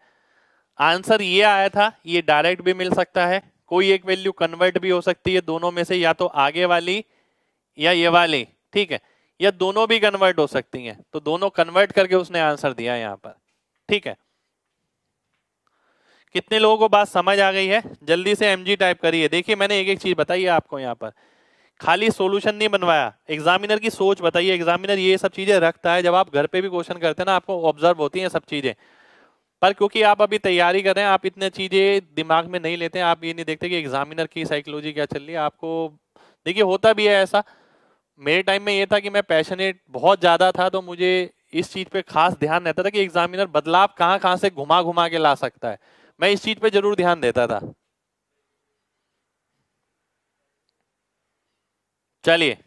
आंसर ये आया था ये डायरेक्ट भी मिल सकता है कोई एक वैल्यू कन्वर्ट भी हो सकती है दोनों में से या तो आगे वाली या ये वाली ठीक है या दोनों भी कन्वर्ट हो सकती हैं तो दोनों कन्वर्ट करके उसने आंसर दिया यहाँ पर ठीक है कितने लोगों को बात समझ आ गई है जल्दी से एम टाइप करिए देखिए मैंने एक एक चीज़ बताई है आपको यहाँ पर खाली सोल्यूशन नहीं बनवाया एग्जामिनर की सोच बताइए एग्जामिनर ये सब चीज़ें रखता है जब आप घर पे भी क्वेश्चन करते हैं ना आपको ऑब्जर्व होती हैं सब चीज़ें पर क्योंकि आप अभी तैयारी कर रहे हैं आप इतने चीज़ें दिमाग में नहीं लेते हैं आप ये नहीं देखते कि एग्जामिनर की साइकोलॉजी क्या चल रही है आपको देखिए होता भी है ऐसा मेरे टाइम में ये था कि मैं पैशनेट बहुत ज़्यादा था तो मुझे इस चीज़ पर खास ध्यान रहता था कि एग्जामिनर बदलाव कहाँ कहाँ से घुमा घुमा के ला सकता है मैं इस चीज पे जरूर ध्यान देता था चलिए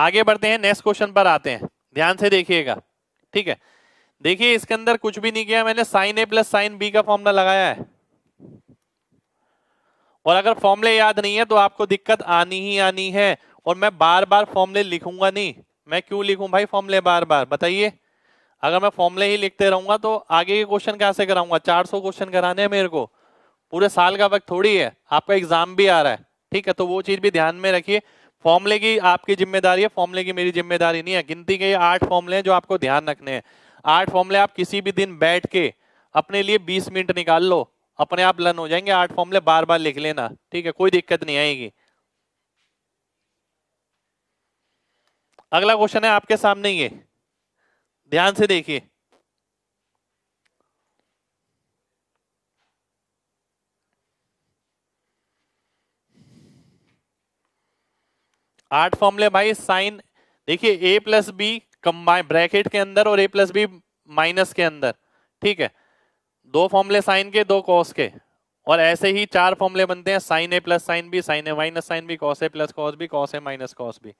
आगे बढ़ते हैं नेक्स्ट क्वेश्चन पर आते हैं ध्यान से देखिएगा ठीक है देखिए इसके अंदर कुछ भी नहीं किया मैंने sine A plus sine B का फॉर्मला लगाया है और अगर फॉर्मले याद नहीं है तो आपको दिक्कत आनी ही आनी है और मैं बार बार फॉर्मले लिखूंगा नहीं मैं क्यों लिखूं भाई फॉर्मले बार बार बताइए अगर मैं फॉर्मले ही लिखते रहूंगा तो आगे के क्वेश्चन कैसे कराऊंगा कराऊंगा 400 क्वेश्चन कराने हैं मेरे को पूरे साल का वक्त थोड़ी है आपका एग्जाम भी आ रहा है ठीक है तो वो चीज़ भी ध्यान में रखिए फॉर्मले की आपकी जिम्मेदारी है फॉर्मले की मेरी जिम्मेदारी नहीं है गिनती के आठ फॉर्मले हैं जो आपको ध्यान रखने हैं आठ फॉर्मले आप किसी भी दिन बैठ के अपने लिए बीस मिनट निकाल लो अपने आप लर्न हो जाएंगे आठ फॉर्मले बार बार लिख लेना ठीक है कोई दिक्कत नहीं आएगी अगला क्वेश्चन है आपके सामने ये ध्यान से देखिए आठ फॉर्मूले भाई साइन देखिए A plus B combine bracket के अंदर और ए प्लस बी माइनस के अंदर ठीक है दो फॉर्मूले साइन के दो कॉस के और ऐसे ही चार फॉर्मूले बनते हैं sine A plus sine B sine A minus sine B cos A plus cos B cos A minus cos B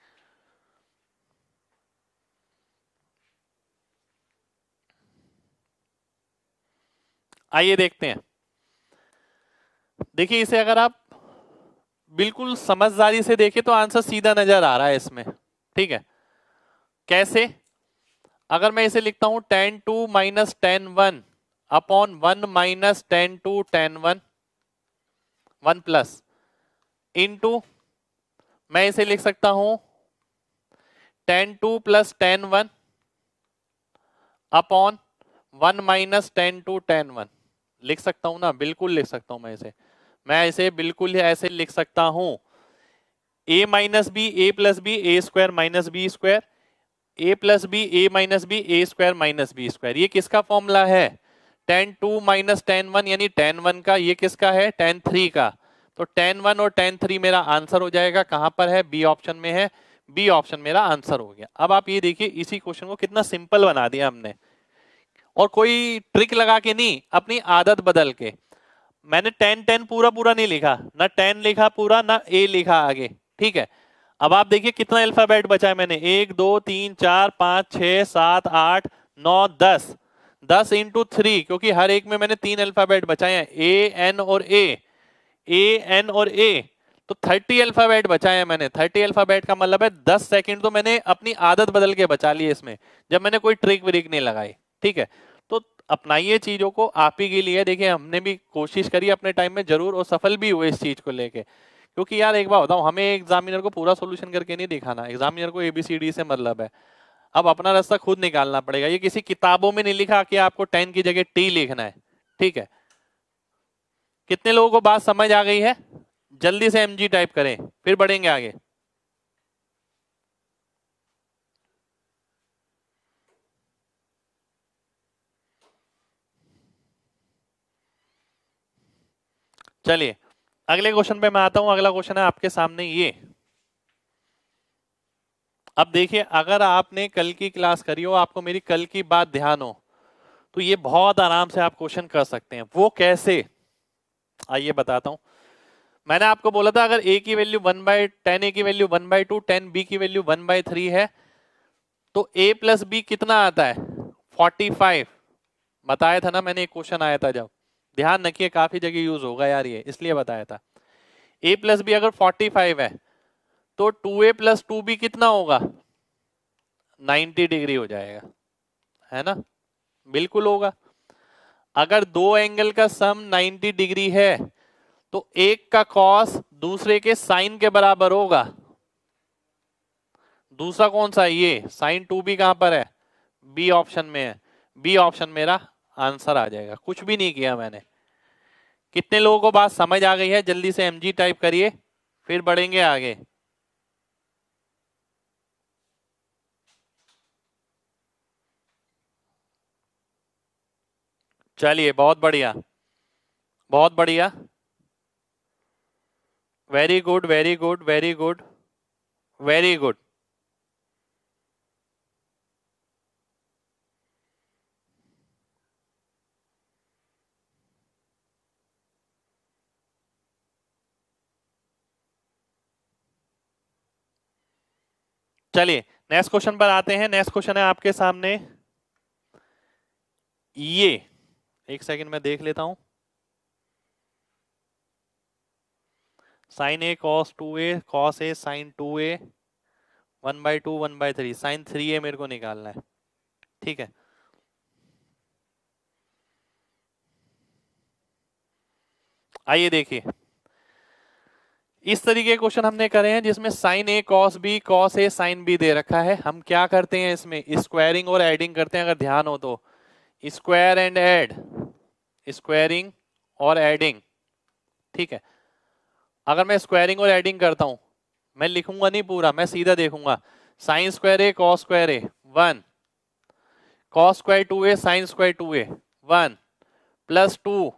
आइए देखते हैं देखिए इसे अगर आप बिल्कुल समझदारी से देखें तो आंसर सीधा नजर आ रहा है इसमें ठीक है कैसे अगर मैं इसे लिखता हूं tan two minus tan one upon one minus tan two tan one one plus in two मैं इसे लिख सकता हूं tan two plus tan one upon one minus tan two tan one लिख सकता हूँ ना बिल्कुल लिख सकता हूँ मैं इसे मैं इसे बिल्कुल ऐसे लिख सकता हूँ a minus B A plus B A square minus B square A plus B A minus B A square minus B square ये किसका फॉर्मूला है tan two minus tan one यानी टेन वन का ये किसका है टेन थ्री का तो टेन वन और टेन थ्री मेरा आंसर हो जाएगा कहाँ पर है बी ऑप्शन में है बी ऑप्शन मेरा आंसर हो गया अब आप ये देखिए इसी क्वेश्चन को कितना सिंपल बना दिया हमने और कोई ट्रिक लगा के नहीं अपनी आदत बदल के मैंने टेन टेन पूरा पूरा नहीं लिखा ना टेन लिखा पूरा ना ए लिखा आगे ठीक है अब आप देखिए कितना अल्फाबेट बचा है मैंने एक दो तीन चार पाँच छः सात आठ नौ दस दस इंटू थ्री क्योंकि हर एक में मैंने तीन अल्फाबेट बचाए हैं ए एन और ए ए एन और ए तो थर्टी अल्फाबेट बचाए हैं मैंने थर्टी अल्फाबेट का मतलब है दस सेकंड तो मैंने अपनी आदत बदल के बचा ली इसमें जब मैंने कोई ट्रिक व्रिक नहीं लगाई ठीक है तो अपनाइए चीजों को आप ही के लिए देखिए हमने भी कोशिश करी अपने टाइम में जरूर और सफल भी हुए इस चीज को लेके क्योंकि यार एक बार बताऊँ हमें एग्जामिनर को पूरा सोल्यूशन करके नहीं दिखाना एग्जामिनर को एबीसीडी से मतलब है अब अपना रास्ता खुद निकालना पड़ेगा ये किसी किताबों में नहीं लिखा कि आपको टेन की जगह टी लिखना है ठीक है कितने लोगों को बात समझ आ गई है जल्दी से एम टाइप करें फिर बढ़ेंगे आगे चलिए अगले क्वेश्चन पे मैं आता हूं अगला क्वेश्चन है आपके सामने ये अब देखिए अगर आपने कल की क्लास करी हो आपको मेरी कल की बात ध्यान हो तो ये बहुत आराम से आप क्वेश्चन कर सकते हैं वो कैसे आइए बताता हूं मैंने आपको बोला था अगर ए की value one by tan A की value one by two tan B की वैल्यू वन बाय थ्री है तो ए प्लस बी कितना आता है फोर्टी फाइव बताया था ना मैंने एक क्वेश्चन आया था जब ध्यान रखिए काफी जगह यूज होगा यार ये इसलिए बताया था ए प्लस बी अगर 45 है तो 2a ए प्लस टू कितना होगा 90 डिग्री हो जाएगा है ना बिल्कुल होगा अगर दो एंगल का सम 90 डिग्री है तो एक का कॉस दूसरे के साइन के बराबर होगा दूसरा कौन सा ये साइन टू बी कहां पर है बी ऑप्शन में है बी ऑप्शन मेरा आंसर आ जाएगा कुछ भी नहीं किया मैंने कितने लोगों को बात समझ आ गई है जल्दी से एम टाइप करिए फिर बढ़ेंगे आगे चलिए बहुत बढ़िया बहुत बढ़िया very good very good very good very good चलिए नेक्स्ट क्वेश्चन पर आते हैं नेक्स्ट क्वेश्चन है आपके सामने ये एक सेकंड में देख लेता हूं sine A cos two A cos A sine two A one by two one by three sine three A मेरे को निकालना है ठीक है आइए देखिए इस तरीके क्वेश्चन हमने करे हैं जिसमें sine A cos B cos A sine B दे रखा है हम क्या करते हैं इसमें स्क्वायरिंग और एडिंग करते हैं अगर ध्यान हो तो स्क्वायर एंड एड स्क्वायरिंग और एडिंग ठीक है अगर मैं स्क्वायरिंग और एडिंग करता हूं मैं लिखूंगा नहीं पूरा मैं सीधा देखूंगा sine square A cos square A one cos square two A sine square two A one plus two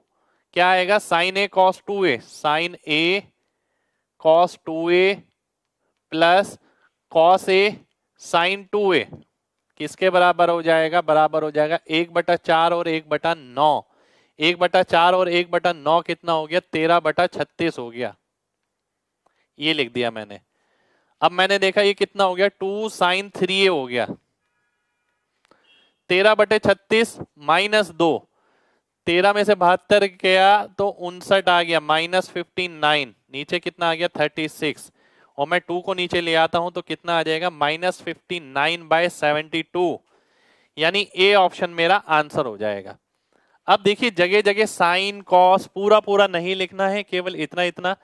क्या आएगा sine A cos two A sine A cos two A plus cos A sine two A किसके बराबर हो जाएगा बराबर हो जाएगा एक बटा चार और एक बटा नौ एक बटा चार और एक बटा नौ कितना हो गया तेरह बटा छत्तीस हो गया ये लिख दिया मैंने अब मैंने देखा ये कितना हो गया टू साइन थ्री ए हो गया तेरह बटे छत्तीस माइनस दो तेरह में से बहत्तर गया तो उनसठ आ गया माइनस फिफ्टी नाइन नीचे कितना आ गया थर्टी सिक्स और मैं टू को नीचे ले आता हूं तो कितना आ जाएगा minus fifty nine by seventy two यानी ए ऑप्शन मेरा आंसर हो जाएगा अब देखिए जगह जगह साइन कॉस पूरा पूरा नहीं लिखना है केवल इतना इतना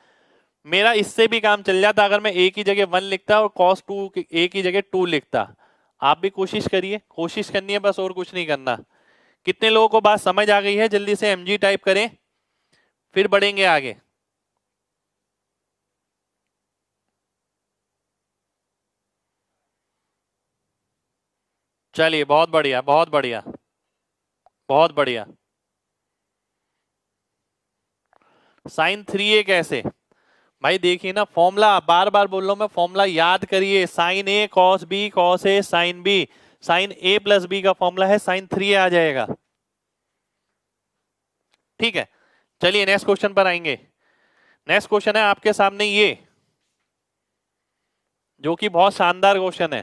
मेरा इससे भी काम चल जाता अगर मैं ए की जगह वन लिखता और कॉस टू ए की जगह टू लिखता आप भी कोशिश करिए कोशिश करनी है बस और कुछ नहीं करना कितने लोगों को बात समझ आ गई है जल्दी से एम टाइप करें फिर बढ़ेंगे आगे चलिए बहुत बढ़िया बहुत बढ़िया बहुत बढ़िया साइन थ्री ए कैसे भाई देखिए ना फॉर्मूला बार बार बोल रहा हूं मैं फॉर्मूला याद करिए sine A cos B cos A sine B sine A plus B का फॉर्मूला है साइन थ्री आ जाएगा ठीक है चलिए नेक्स्ट क्वेश्चन पर आएंगे नेक्स्ट क्वेश्चन है आपके सामने ये जो कि बहुत शानदार क्वेश्चन है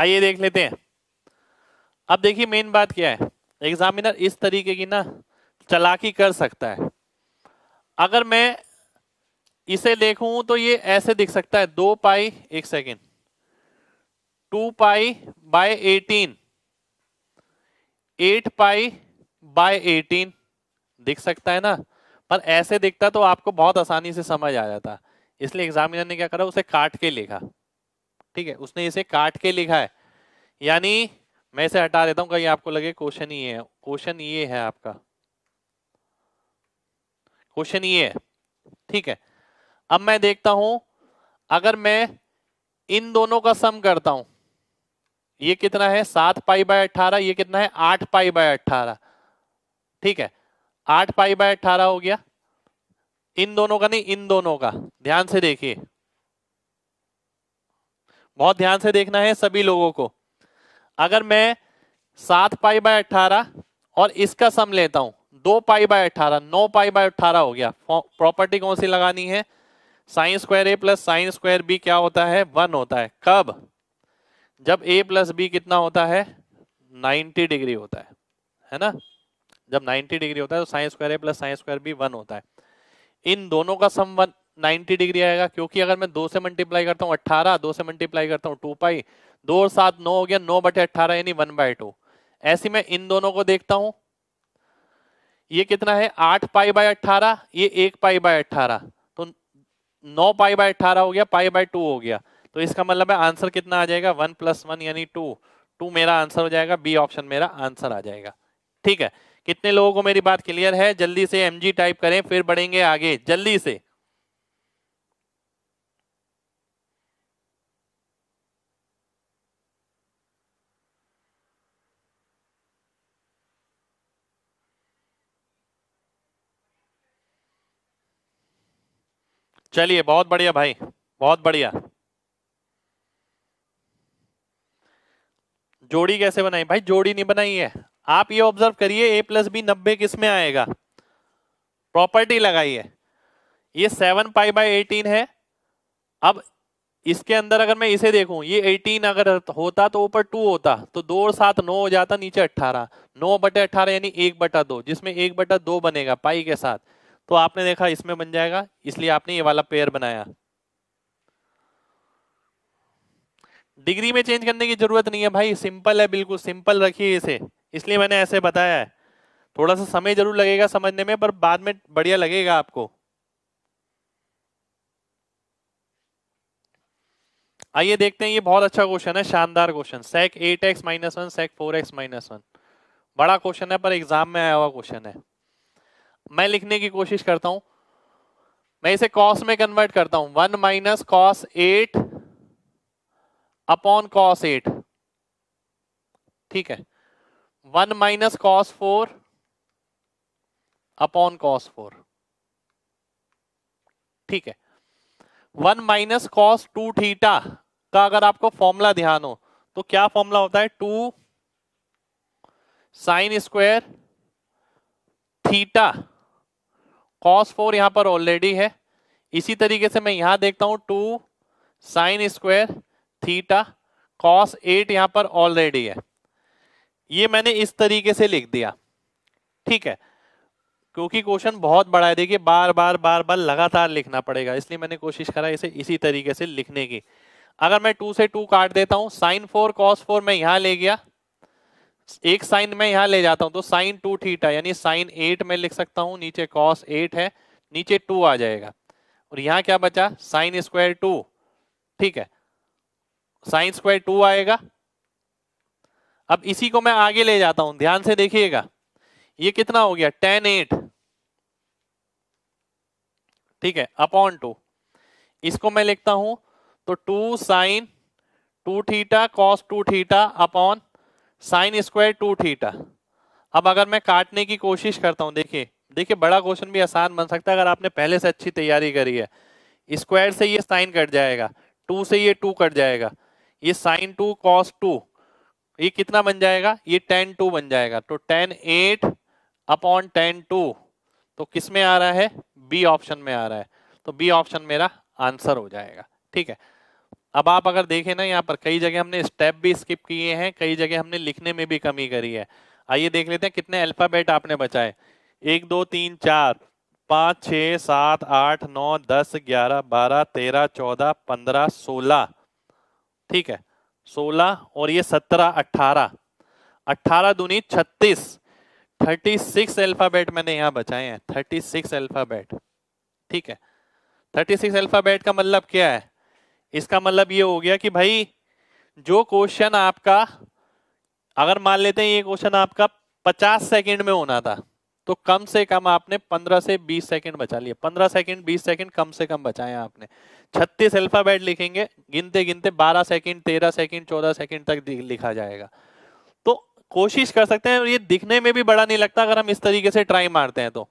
आइए देख लेते हैं अब देखिए मेन बात क्या है एग्जामिनर इस तरीके की ना चलाकी कर सकता है अगर मैं इसे देखूं तो ये ऐसे दिख सकता है दो पाई एक second two pi by eighteen eight pi by eighteen दिख सकता है ना पर ऐसे दिखता तो आपको बहुत आसानी से समझ आ जाता इसलिए एग्जामिनर ने क्या करा उसे काट के लिखा ठीक है उसने इसे काट के लिखा है यानी मैं इसे हटा देता हूं कहीं आपको लगे क्वेश्चन ये है क्वेश्चन ये है आपका क्वेश्चन ये है ठीक है अब मैं देखता हूं अगर मैं इन दोनों का सम करता हूं ये कितना है सात पाई बाय अट्ठारह ये कितना है आठ पाई बाय अट्ठारह ठीक है आठ पाई बाय अट्ठारह हो गया इन दोनों का नहीं इन दोनों का ध्यान से देखिए बहुत ध्यान से देखना है सभी लोगों को अगर मैं सात पाई बाय अट्ठारह और इसका सम लेता हूं दो पाई बाय अट्ठारह नौ पाई बाय अट्ठारह हो गया प्रॉपर्टी कौन सी लगानी है sine square A plus sine square B क्या होता है वन होता है कब जब ए प्लस बी कितना होता है नाइन्टी डिग्री होता है है ना जब नाइन्टी डिग्री होता है तो sine square A plus sine square B one होता है इन दोनों का सम वन 90 डिग्री आएगा क्योंकि अगर मैं दो से मल्टीप्लाई करता हूँ अट्ठारह दो से मल्टीप्लाई करता हूँ टू पाई दो और सात नौ हो गया नौ बटे अट्ठारह यानी वन बाई टू ऐसे में इन दोनों को देखता हूँ ये कितना है आठ पाई बाय अट्ठारह ये एक पाई बाय अट्ठारह तो नौ पाई बाय अट्ठारह हो गया पाई बाय टू हो गया तो इसका मतलब है आंसर कितना आ जाएगा वन प्लस वन यानी टू टू मेरा आंसर हो जाएगा बी ऑप्शन मेरा आंसर आ जाएगा ठीक है कितने लोगों को मेरी बात क्लियर है जल्दी से एम टाइप करें फिर बढ़ेंगे आगे जल्दी से चलिए बहुत बढ़िया भाई बहुत बढ़िया जोड़ी कैसे बनाई भाई जोड़ी नहीं बनाई है आप ये ऑब्जर्व करिए ए प्लस बी नब्बे किस में आएगा प्रॉपर्टी लगाई है ये सेवन पाई बाई एटीन है अब इसके अंदर अगर मैं इसे देखूं ये एटीन अगर होता तो ऊपर टू होता तो दो और सात नौ हो जाता नीचे अट्ठारह नौ बटे अट्ठारह यानी एक बटा दो जिसमें एक बटा दो बनेगा पाई के साथ तो आपने देखा इसमें बन जाएगा इसलिए आपने ये वाला पेयर बनाया डिग्री में चेंज करने की जरूरत नहीं है भाई सिंपल है बिल्कुल सिंपल रखिए इसे इसलिए मैंने ऐसे बताया है थोड़ा सा समय जरूर लगेगा समझने में पर बाद में बढ़िया लगेगा आपको आइए देखते हैं ये बहुत अच्छा क्वेश्चन है शानदार question sec eight x minus one sec four x minus one बड़ा क्वेश्चन है पर एग्जाम में आया हुआ क्वेश्चन है मैं लिखने की कोशिश करता हूं मैं इसे कॉस में कन्वर्ट करता हूं one minus cos eight upon cos eight ठीक है one minus cos four upon cos four ठीक है one minus cos two theta का अगर आपको फॉर्मूला ध्यान हो तो क्या फॉर्मूला होता है two sine square theta cos four यहाँ पर ऑलरेडी है इसी तरीके से मैं यहाँ देखता हूँ two sine square theta cos eight यहाँ पर ऑलरेडी है ये मैंने इस तरीके से लिख दिया ठीक है क्योंकि क्वेश्चन बहुत बड़ा है देखिए बार बार बार बार लगातार लिखना पड़ेगा इसलिए मैंने कोशिश करा इसे इसी तरीके से लिखने की अगर मैं टू से टू काट देता हूँ साइन फोर कॉस फोर मैं यहाँ ले गया एक साइन में यहाँ ले जाता हूँ तो साइन टू थीटा यानी साइन एट में लिख सकता हूँ नीचे कॉस एट है नीचे टू आ जाएगा और यहाँ क्या बचा साइन स्क्वायर टू ठीक है साइन स्क्वायर टू आएगा अब इसी को मैं आगे ले जाता हूं ध्यान से देखिएगा ये कितना हो गया टेन एट ठीक है अपॉन टू इसको मैं लिखता हूं तो two sine two theta cos two theta upon sine square two theta अब अगर मैं काटने की कोशिश करता हूँ देखिए देखिए बड़ा क्वेश्चन भी आसान बन सकता है अगर आपने पहले से अच्छी तैयारी करी है स्क्वायर से ये साइन कट जाएगा टू से ये टू कट जाएगा ये साइन टू कॉस टू ये कितना बन जाएगा ये टेन टू बन जाएगा तो tan eight upon tan two तो किस में आ रहा है बी ऑप्शन में आ रहा है तो बी ऑप्शन मेरा आंसर हो जाएगा ठीक है अब आप अगर देखें ना यहाँ पर कई जगह हमने स्टेप भी स्किप किए हैं कई जगह हमने लिखने में भी कमी करी है आइए देख लेते हैं कितने अल्फाबेट आपने बचाए एक दो तीन चार पाँच छ सात आठ नौ दस ग्यारह बारह तेरह चौदह पंद्रह सोलह ठीक है सोलह और ये सत्रह अट्ठारह अट्ठारह दूनी छत्तीस थर्टी सिक्स एल्फ़ाबेट मैंने यहाँ बचाए हैं थर्टी सिक्स एल्फ़ाबेट ठीक है थर्टी सिक्स एल्फ़ाबेट का मतलब क्या है इसका मतलब ये हो गया कि भाई जो क्वेश्चन आपका अगर मान लेते हैं ये क्वेश्चन आपका 50 सेकंड में होना था तो कम से कम आपने 15 से 20 सेकंड बचा लिए 15 सेकंड 20 सेकंड कम से कम बचाए आपने 36 अल्फाबेट लिखेंगे गिनते गिनते 12 सेकंड 13 सेकंड 14 सेकंड तक लिखा जाएगा तो कोशिश कर सकते हैं ये दिखने में भी बड़ा नहीं लगता अगर हम इस तरीके से ट्राई मारते हैं तो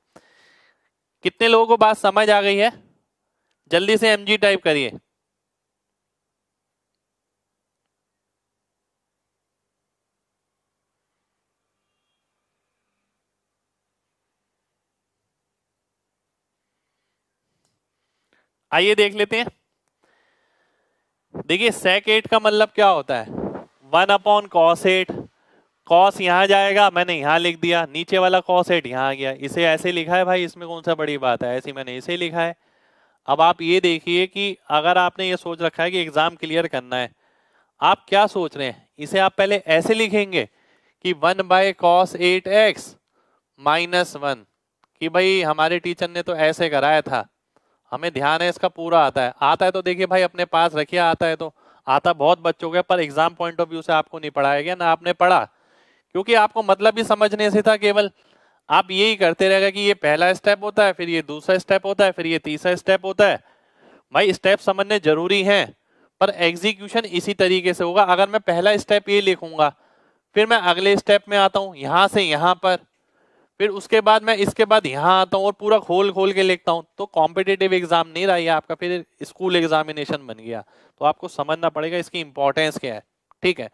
कितने लोगों को बात समझ आ गई है जल्दी से एम टाइप करिए आइए देख लेते हैं देखिए सेक एट का मतलब क्या होता है one upon cos eight cos यहाँ जाएगा मैंने यहाँ लिख दिया नीचे वाला कॉस एट यहाँ आ गया इसे ऐसे लिखा है भाई इसमें कौन सा बड़ी बात है ऐसे मैंने इसे लिखा है अब आप ये देखिए कि अगर आपने ये सोच रखा है कि एग्ज़ाम क्लियर करना है आप क्या सोच रहे हैं इसे आप पहले ऐसे लिखेंगे कि one by cos eight x minus one कि भाई हमारे टीचर ने तो ऐसे कराया था हमें ध्यान है इसका पूरा आता है आता है तो देखिए भाई अपने पास रखिए आता है तो आता बहुत बच्चों के पर एग्जाम पॉइंट ऑफ व्यू से आपको नहीं पढ़ाया गया ना आपने पढ़ा क्योंकि आपको मतलब ही समझने से था केवल आप यही करते रहेगा कि ये पहला स्टेप होता है फिर ये दूसरा स्टेप होता है फिर ये तीसरा स्टेप होता है भाई स्टेप समझने जरूरी हैं पर एग्जीक्यूशन इसी तरीके से होगा अगर मैं पहला स्टेप ये लिखूंगा फिर मैं अगले स्टेप में आता हूँ यहाँ से यहाँ पर फिर उसके बाद मैं इसके बाद यहाँ आता हूँ और पूरा खोल खोल के लिखता हूँ तो कॉम्पिटेटिव एग्जाम नहीं रहा है आपका फिर स्कूल एग्जामिनेशन बन गया तो आपको समझना पड़ेगा इसकी इंपॉर्टेंस क्या है ठीक है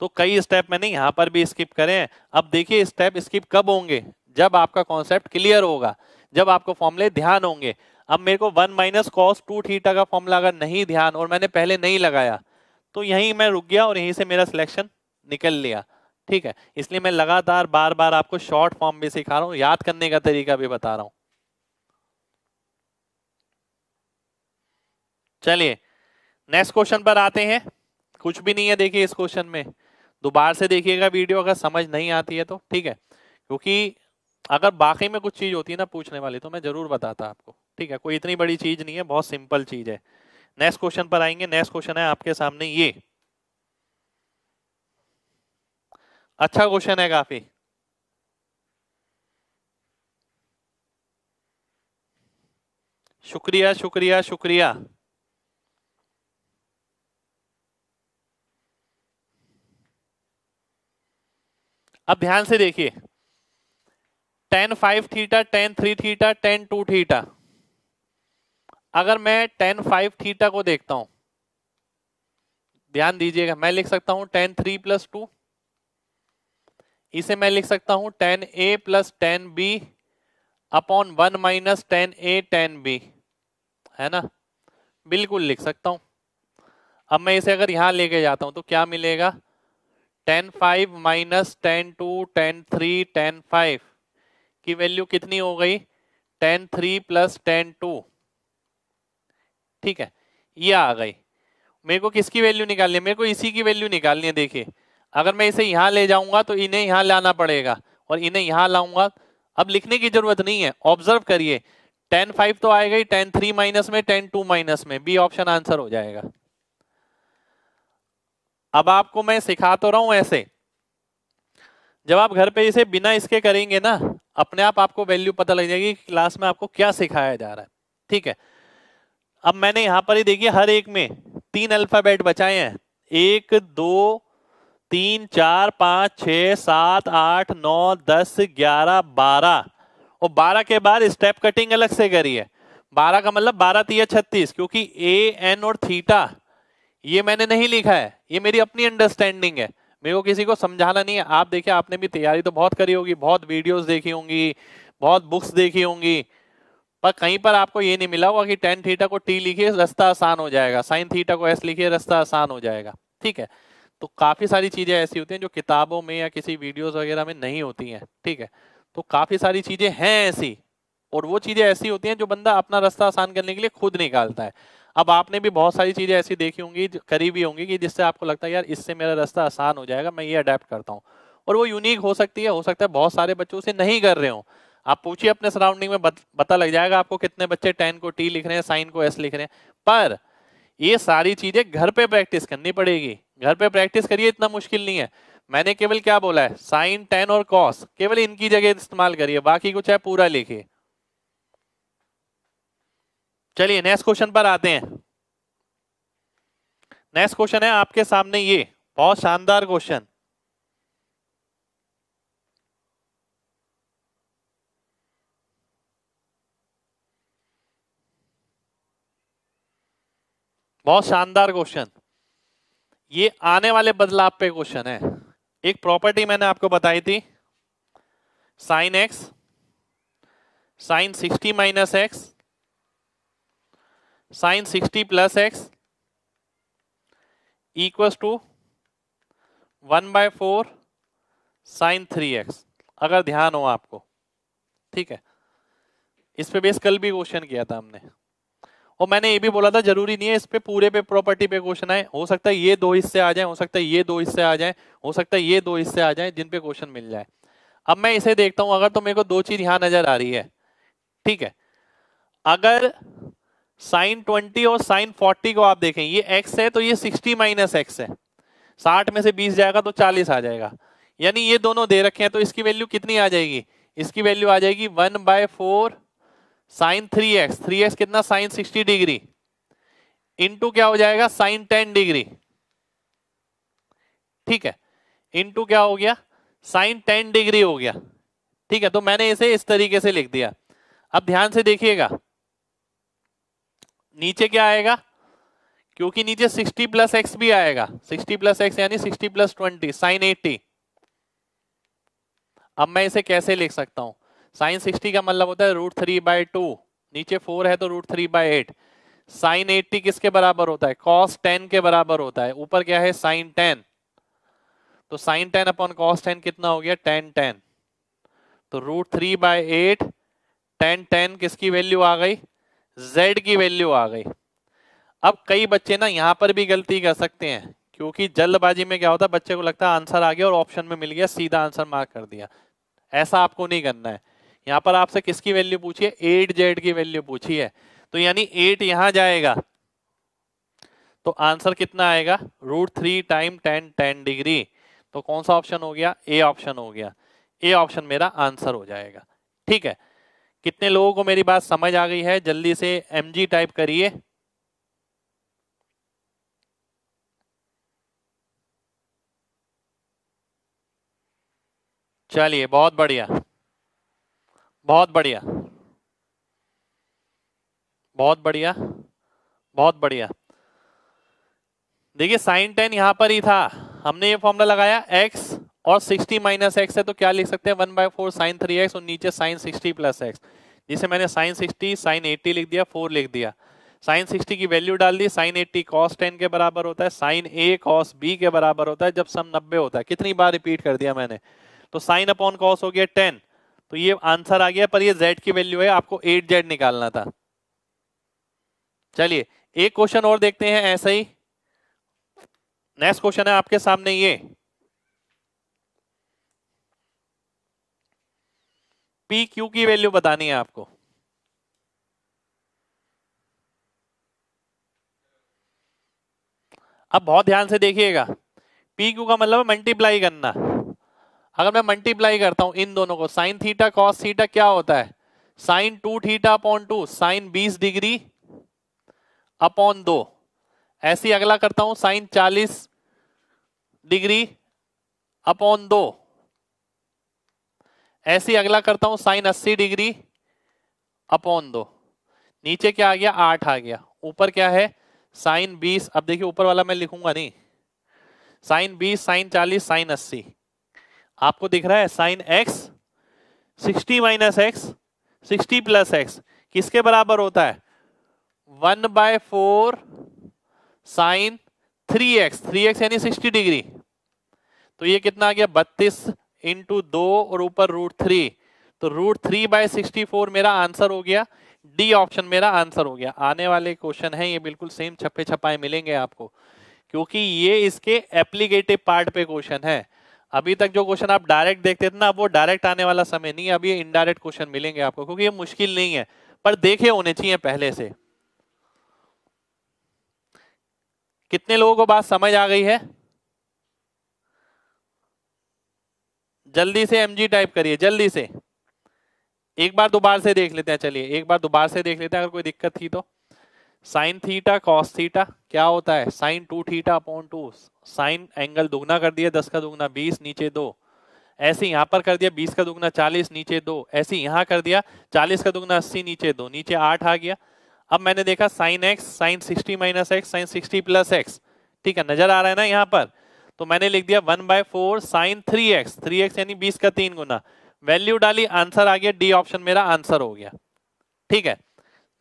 तो कई स्टेप मैंने यहाँ पर भी स्किप करे हैं अब देखिए स्टेप स्किप कब होंगे जब आपका कॉन्सेप्ट क्लियर होगा जब आपको फॉर्मुले ध्यान होंगे अब मेरे को one minus cos two theta का फॉर्मूला अगर नहीं ध्यान और मैंने पहले नहीं लगाया तो यहीं मैं रुक गया और यहीं से मेरा सिलेक्शन निकल लिया ठीक है इसलिए मैं लगातार बार बार आपको शॉर्ट फॉर्म भी सिखा रहा हूँ याद करने का तरीका भी बता रहा हूं चलिए नेक्स्ट क्वेश्चन पर आते हैं कुछ भी नहीं है देखिए इस क्वेश्चन में दोबारा से देखिएगा वीडियो अगर समझ नहीं आती है तो ठीक है क्योंकि अगर बाकी में कुछ चीज़ होती है ना पूछने वाली तो मैं ज़रूर बताता आपको ठीक है कोई इतनी बड़ी चीज़ नहीं है बहुत सिंपल चीज़ है नेक्स्ट क्वेश्चन पर आएंगे नेक्स्ट क्वेश्चन है आपके सामने ये अच्छा क्वेश्चन है काफी शुक्रिया शुक्रिया शुक्रिया अब ध्यान से देखिए tan five theta tan three theta tan two theta अगर मैं टेन फाइव थीटा को देखता हूं ध्यान दीजिएगा मैं लिख सकता हूं टेन थ्री प्लस टू इसे मैं लिख सकता हूं tan A plus tan B upon one minus tan A tan B है ना बिल्कुल लिख सकता हूं अब मैं इसे अगर यहां लेके जाता हूं तो क्या मिलेगा tan five minus tan two tan three tan five की वैल्यू कितनी हो गई tan three plus tan two ठीक है ये आ गई मेरे को किसकी वैल्यू निकालनी है मेरे को इसी की वैल्यू निकालनी है देखिए अगर मैं इसे यहाँ ले जाऊंगा तो इन्हें यहाँ लाना पड़ेगा और इन्हें यहाँ लाऊंगा अब लिखने की जरूरत नहीं है ऑब्जर्व करिए टेन फाइव तो आएगा ही टेन थ्री माइनस में टेन टू माइनस में बी ऑप्शन आंसर हो जाएगा अब आपको मैं सिखा तो रहा हूं ऐसे जब आप घर पे इसे बिना इसके करेंगे ना अपने आप आपको वैल्यू पता लग जाएगी क्लास में आपको क्या सिखाया जा रहा है ठीक है अब मैंने यहां पर ही देखिए हर एक में तीन अल्फाबेट बचाए हैं एक दो तीन चार पाँच छ सात आठ नौ दस ग्यारह बारह और बारह के बाद स्टेप कटिंग अलग से करी है बारह का मतलब बारह तीय छत्तीस क्योंकि ए एन और थीटा ये मैंने नहीं लिखा है ये मेरी अपनी अंडरस्टैंडिंग है मेरे को किसी को समझाना नहीं है आप देखिए आपने भी तैयारी तो बहुत करी होगी बहुत वीडियोस देखी होंगी बहुत बुक्स देखी होंगी पर कहीं पर आपको ये नहीं मिला होगा कि टेन थीटा को टी लिखिए रास्ता आसान हो जाएगा साइन थीटा को एस लिखिए रास्ता आसान हो जाएगा ठीक है तो काफ़ी सारी चीज़ें ऐसी होती हैं जो किताबों में या किसी वीडियोस वगैरह में नहीं होती हैं ठीक है तो काफ़ी सारी चीज़ें हैं ऐसी और वो चीज़ें ऐसी होती हैं जो बंदा अपना रास्ता आसान करने के लिए खुद निकालता है अब आपने भी बहुत सारी चीज़ें ऐसी देखी होंगी करी भी होंगी कि जिससे आपको लगता है यार इससे मेरा रास्ता आसान हो जाएगा मैं ये अडेप्ट करता हूँ और वो यूनिक हो सकती है हो सकता है बहुत सारे बच्चों से नहीं कर रहे हो आप पूछिए अपने सराउंडिंग में पता लग जाएगा आपको कितने बच्चे टेन को टी लिख रहे हैं साइन को एस लिख रहे हैं पर ये सारी चीज़ें घर पे प्रैक्टिस करनी पड़ेगी घर पे प्रैक्टिस करिए इतना मुश्किल नहीं है मैंने केवल क्या बोला है साइन टेन और कॉस केवल इनकी जगह इस्तेमाल करिए बाकी कुछ है पूरा लिखिए चलिए नेक्स्ट क्वेश्चन पर आते हैं नेक्स्ट क्वेश्चन है आपके सामने ये बहुत शानदार क्वेश्चन बहुत शानदार क्वेश्चन ये आने वाले बदलाव पे क्वेश्चन है एक प्रॉपर्टी मैंने आपको बताई थी sine x sine sixty minus x sine sixty plus x equals to one by four sine three x अगर ध्यान हो आपको ठीक है इस पे बेस कल भी क्वेश्चन किया था हमने और मैंने ये भी बोला था जरूरी नहीं है इस पे पूरे पे प्रॉपर्टी पे क्वेश्चन आए हो सकता है ये दो हिस्से आ जाए हो सकता है ये दो हिस्से आ जाए हो सकता है ये दो हिस्से आ जाए जिन पे क्वेश्चन मिल जाए अब मैं इसे देखता हूं अगर तो मेरे को दो चीज यहां नजर आ रही है ठीक है अगर साइन ट्वेंटी और साइन फोर्टी को आप देखें ये एक्स है तो ये सिक्सटी माइनस एक्स है साठ में से बीस जाएगा तो चालीस आ जाएगा यानी ये दोनों दे रखे हैं तो इसकी वैल्यू कितनी आ जाएगी इसकी वैल्यू आ जाएगी one by four sine three x three x कितना साइन सिक्सटी डिग्री इंटू क्या हो जाएगा साइन टेन डिग्री ठीक है इंटू क्या हो गया साइन टेन डिग्री हो गया ठीक है तो मैंने इसे इस तरीके से लिख दिया अब ध्यान से देखिएगा नीचे क्या आएगा क्योंकि नीचे 60 प्लस एक्स भी आएगा 60 प्लस एक्स यानी 60 प्लस ट्वेंटी साइन 80 अब मैं इसे कैसे लिख सकता हूं साइन सिक्सटी का मतलब होता है रूट थ्री बाय टू नीचे फोर है तो root three by eight sine eighty किसके बराबर होता है कॉस टेन के बराबर होता है ऊपर क्या है साइन टेन तो sine ten upon cos ten कितना हो गया टेन टेन तो root three by eight tan ten किसकी वैल्यू आ गई जेड की वैल्यू आ गई अब कई बच्चे ना यहाँ पर भी गलती कर सकते हैं क्योंकि जल्दबाजी में क्या होता है बच्चे को लगता है आंसर आ गया और ऑप्शन में मिल गया सीधा आंसर मार्क कर दिया ऐसा आपको नहीं करना है यहाँ पर आपसे किसकी वैल्यू पूछी है एट जेड की वैल्यू पूछी है तो यानी एट यहां जाएगा तो आंसर कितना आएगा root three time tan ten degree तो कौन सा ऑप्शन हो गया ए ऑप्शन हो गया ए ऑप्शन मेरा आंसर हो जाएगा ठीक है कितने लोगों को मेरी बात समझ आ गई है जल्दी से एम जी टाइप करिए चलिए बहुत बढ़िया बहुत बढ़िया बहुत बढ़िया बहुत बढ़िया देखिए साइन टेन यहां पर ही था हमने ये फॉर्मूला लगाया एक्स और 60 माइनस एक्स है तो क्या लिख सकते हैं 1 by four sine three x और नीचे साइन 60 प्लस एक्स जिसे मैंने साइन 60 साइन 80 लिख दिया फोर लिख दिया साइन 60 की वैल्यू डाल दी साइन 80 कॉस 10 के बराबर होता है साइन ए कॉस बी के बराबर होता है जब सम 90 होता है कितनी बार रिपीट कर दिया मैंने तो साइन अपॉन कॉस हो गया टेन तो ये आंसर आ गया पर ये z की वैल्यू है आपको 8z निकालना था चलिए एक क्वेश्चन और देखते हैं ऐसा ही नेक्स्ट क्वेश्चन है आपके सामने ये पी क्यू की वैल्यू बतानी है आपको अब बहुत ध्यान से देखिएगा पी क्यू का मतलब मल्टीप्लाई करना अगर मैं मल्टीप्लाई करता हूं इन दोनों को साइन थीटा कॉस थीटा क्या होता है sine two theta upon two sine बीस डिग्री अपॉन दो ऐसी अगला करता हूं साइन चालीस डिग्री अपॉन दो ऐसी अगला करता हूं साइन अस्सी डिग्री अपॉन दो नीचे क्या आ गया आठ आ गया ऊपर क्या है साइन बीस अब देखिए ऊपर वाला मैं लिखूंगा नहीं साइन बीस साइन चालीस साइन अस्सी आपको दिख रहा है sine x sixty minus x sixty plus x किसके बराबर होता है one by four sine three x three x यानी सिक्सटी डिग्री तो ये कितना आ गया बत्तीस इंटू दो और ऊपर रूट थ्री तो root three by sixty four मेरा आंसर हो गया डी ऑप्शन मेरा आंसर हो गया आने वाले क्वेश्चन है ये बिल्कुल सेम छपे छपाए मिलेंगे आपको क्योंकि ये इसके एप्लीकेटिव पार्ट पे क्वेश्चन है अभी तक जो क्वेश्चन आप डायरेक्ट देखते थे ना अब वो डायरेक्ट आने वाला समय नहीं है अभी इनडायरेक्ट क्वेश्चन मिलेंगे आपको क्योंकि ये मुश्किल नहीं है पर देखे होने चाहिए पहले से कितने लोगों को बात समझ आ गई है जल्दी से एमजी टाइप करिए जल्दी से एक बार दोबारा से देख लेते हैं चलिए एक बार दोबारा से देख लेते हैं अगर कोई दिक्कत थी तो साइन थीटा कॉस थीटा क्या होता है sine two theta upon two sine angle दुगना कर दिया दस का दुगना बीस नीचे दो ऐसे यहाँ पर कर दिया बीस का दुगना चालीस नीचे दो ऐसे यहाँ कर दिया चालीस का दुगना अस्सी नीचे दो नीचे आठ आ गया अब मैंने देखा sine x sine sixty minus x sine sixty plus x ठीक है नजर आ रहा है ना यहाँ पर तो मैंने लिख दिया one by four sine three x three x यानी बीस का तीन गुना वैल्यू डाली आंसर आ गया डी ऑप्शन मेरा आंसर हो गया ठीक है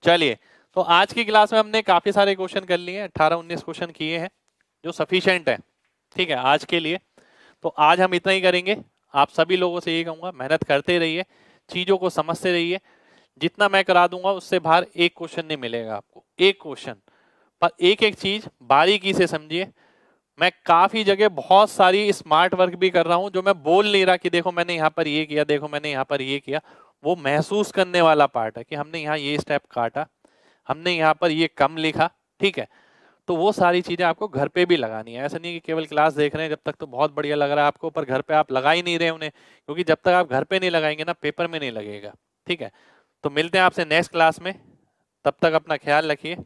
चलिए तो आज की क्लास में हमने काफ़ी सारे क्वेश्चन कर लिए अट्ठारह उन्नीस क्वेश्चन किए हैं जो सफिशेंट है ठीक है आज के लिए तो आज हम इतना ही करेंगे आप सभी लोगों से ये कहूँगा मेहनत करते रहिए चीज़ों को समझते रहिए जितना मैं करा दूंगा उससे बाहर एक क्वेश्चन नहीं मिलेगा आपको एक क्वेश्चन पर एक एक चीज़ बारीकी से समझिए मैं काफ़ी जगह बहुत सारी स्मार्ट वर्क भी कर रहा हूँ जो मैं बोल नहीं रहा कि देखो मैंने यहाँ पर ये किया देखो मैंने यहाँ पर ये किया वो महसूस करने वाला पार्ट है कि हमने यहाँ ये स्टेप काटा हमने यहाँ पर ये कम लिखा ठीक है तो वो सारी चीज़ें आपको घर पे भी लगानी है ऐसा नहीं कि केवल क्लास देख रहे हैं जब तक तो बहुत बढ़िया लग रहा है आपको पर घर पे आप लगा ही नहीं रहे उन्हें क्योंकि जब तक आप घर पे नहीं लगाएंगे ना पेपर में नहीं लगेगा ठीक है तो मिलते हैं आपसे नेक्स्ट क्लास में तब तक अपना ख्याल रखिए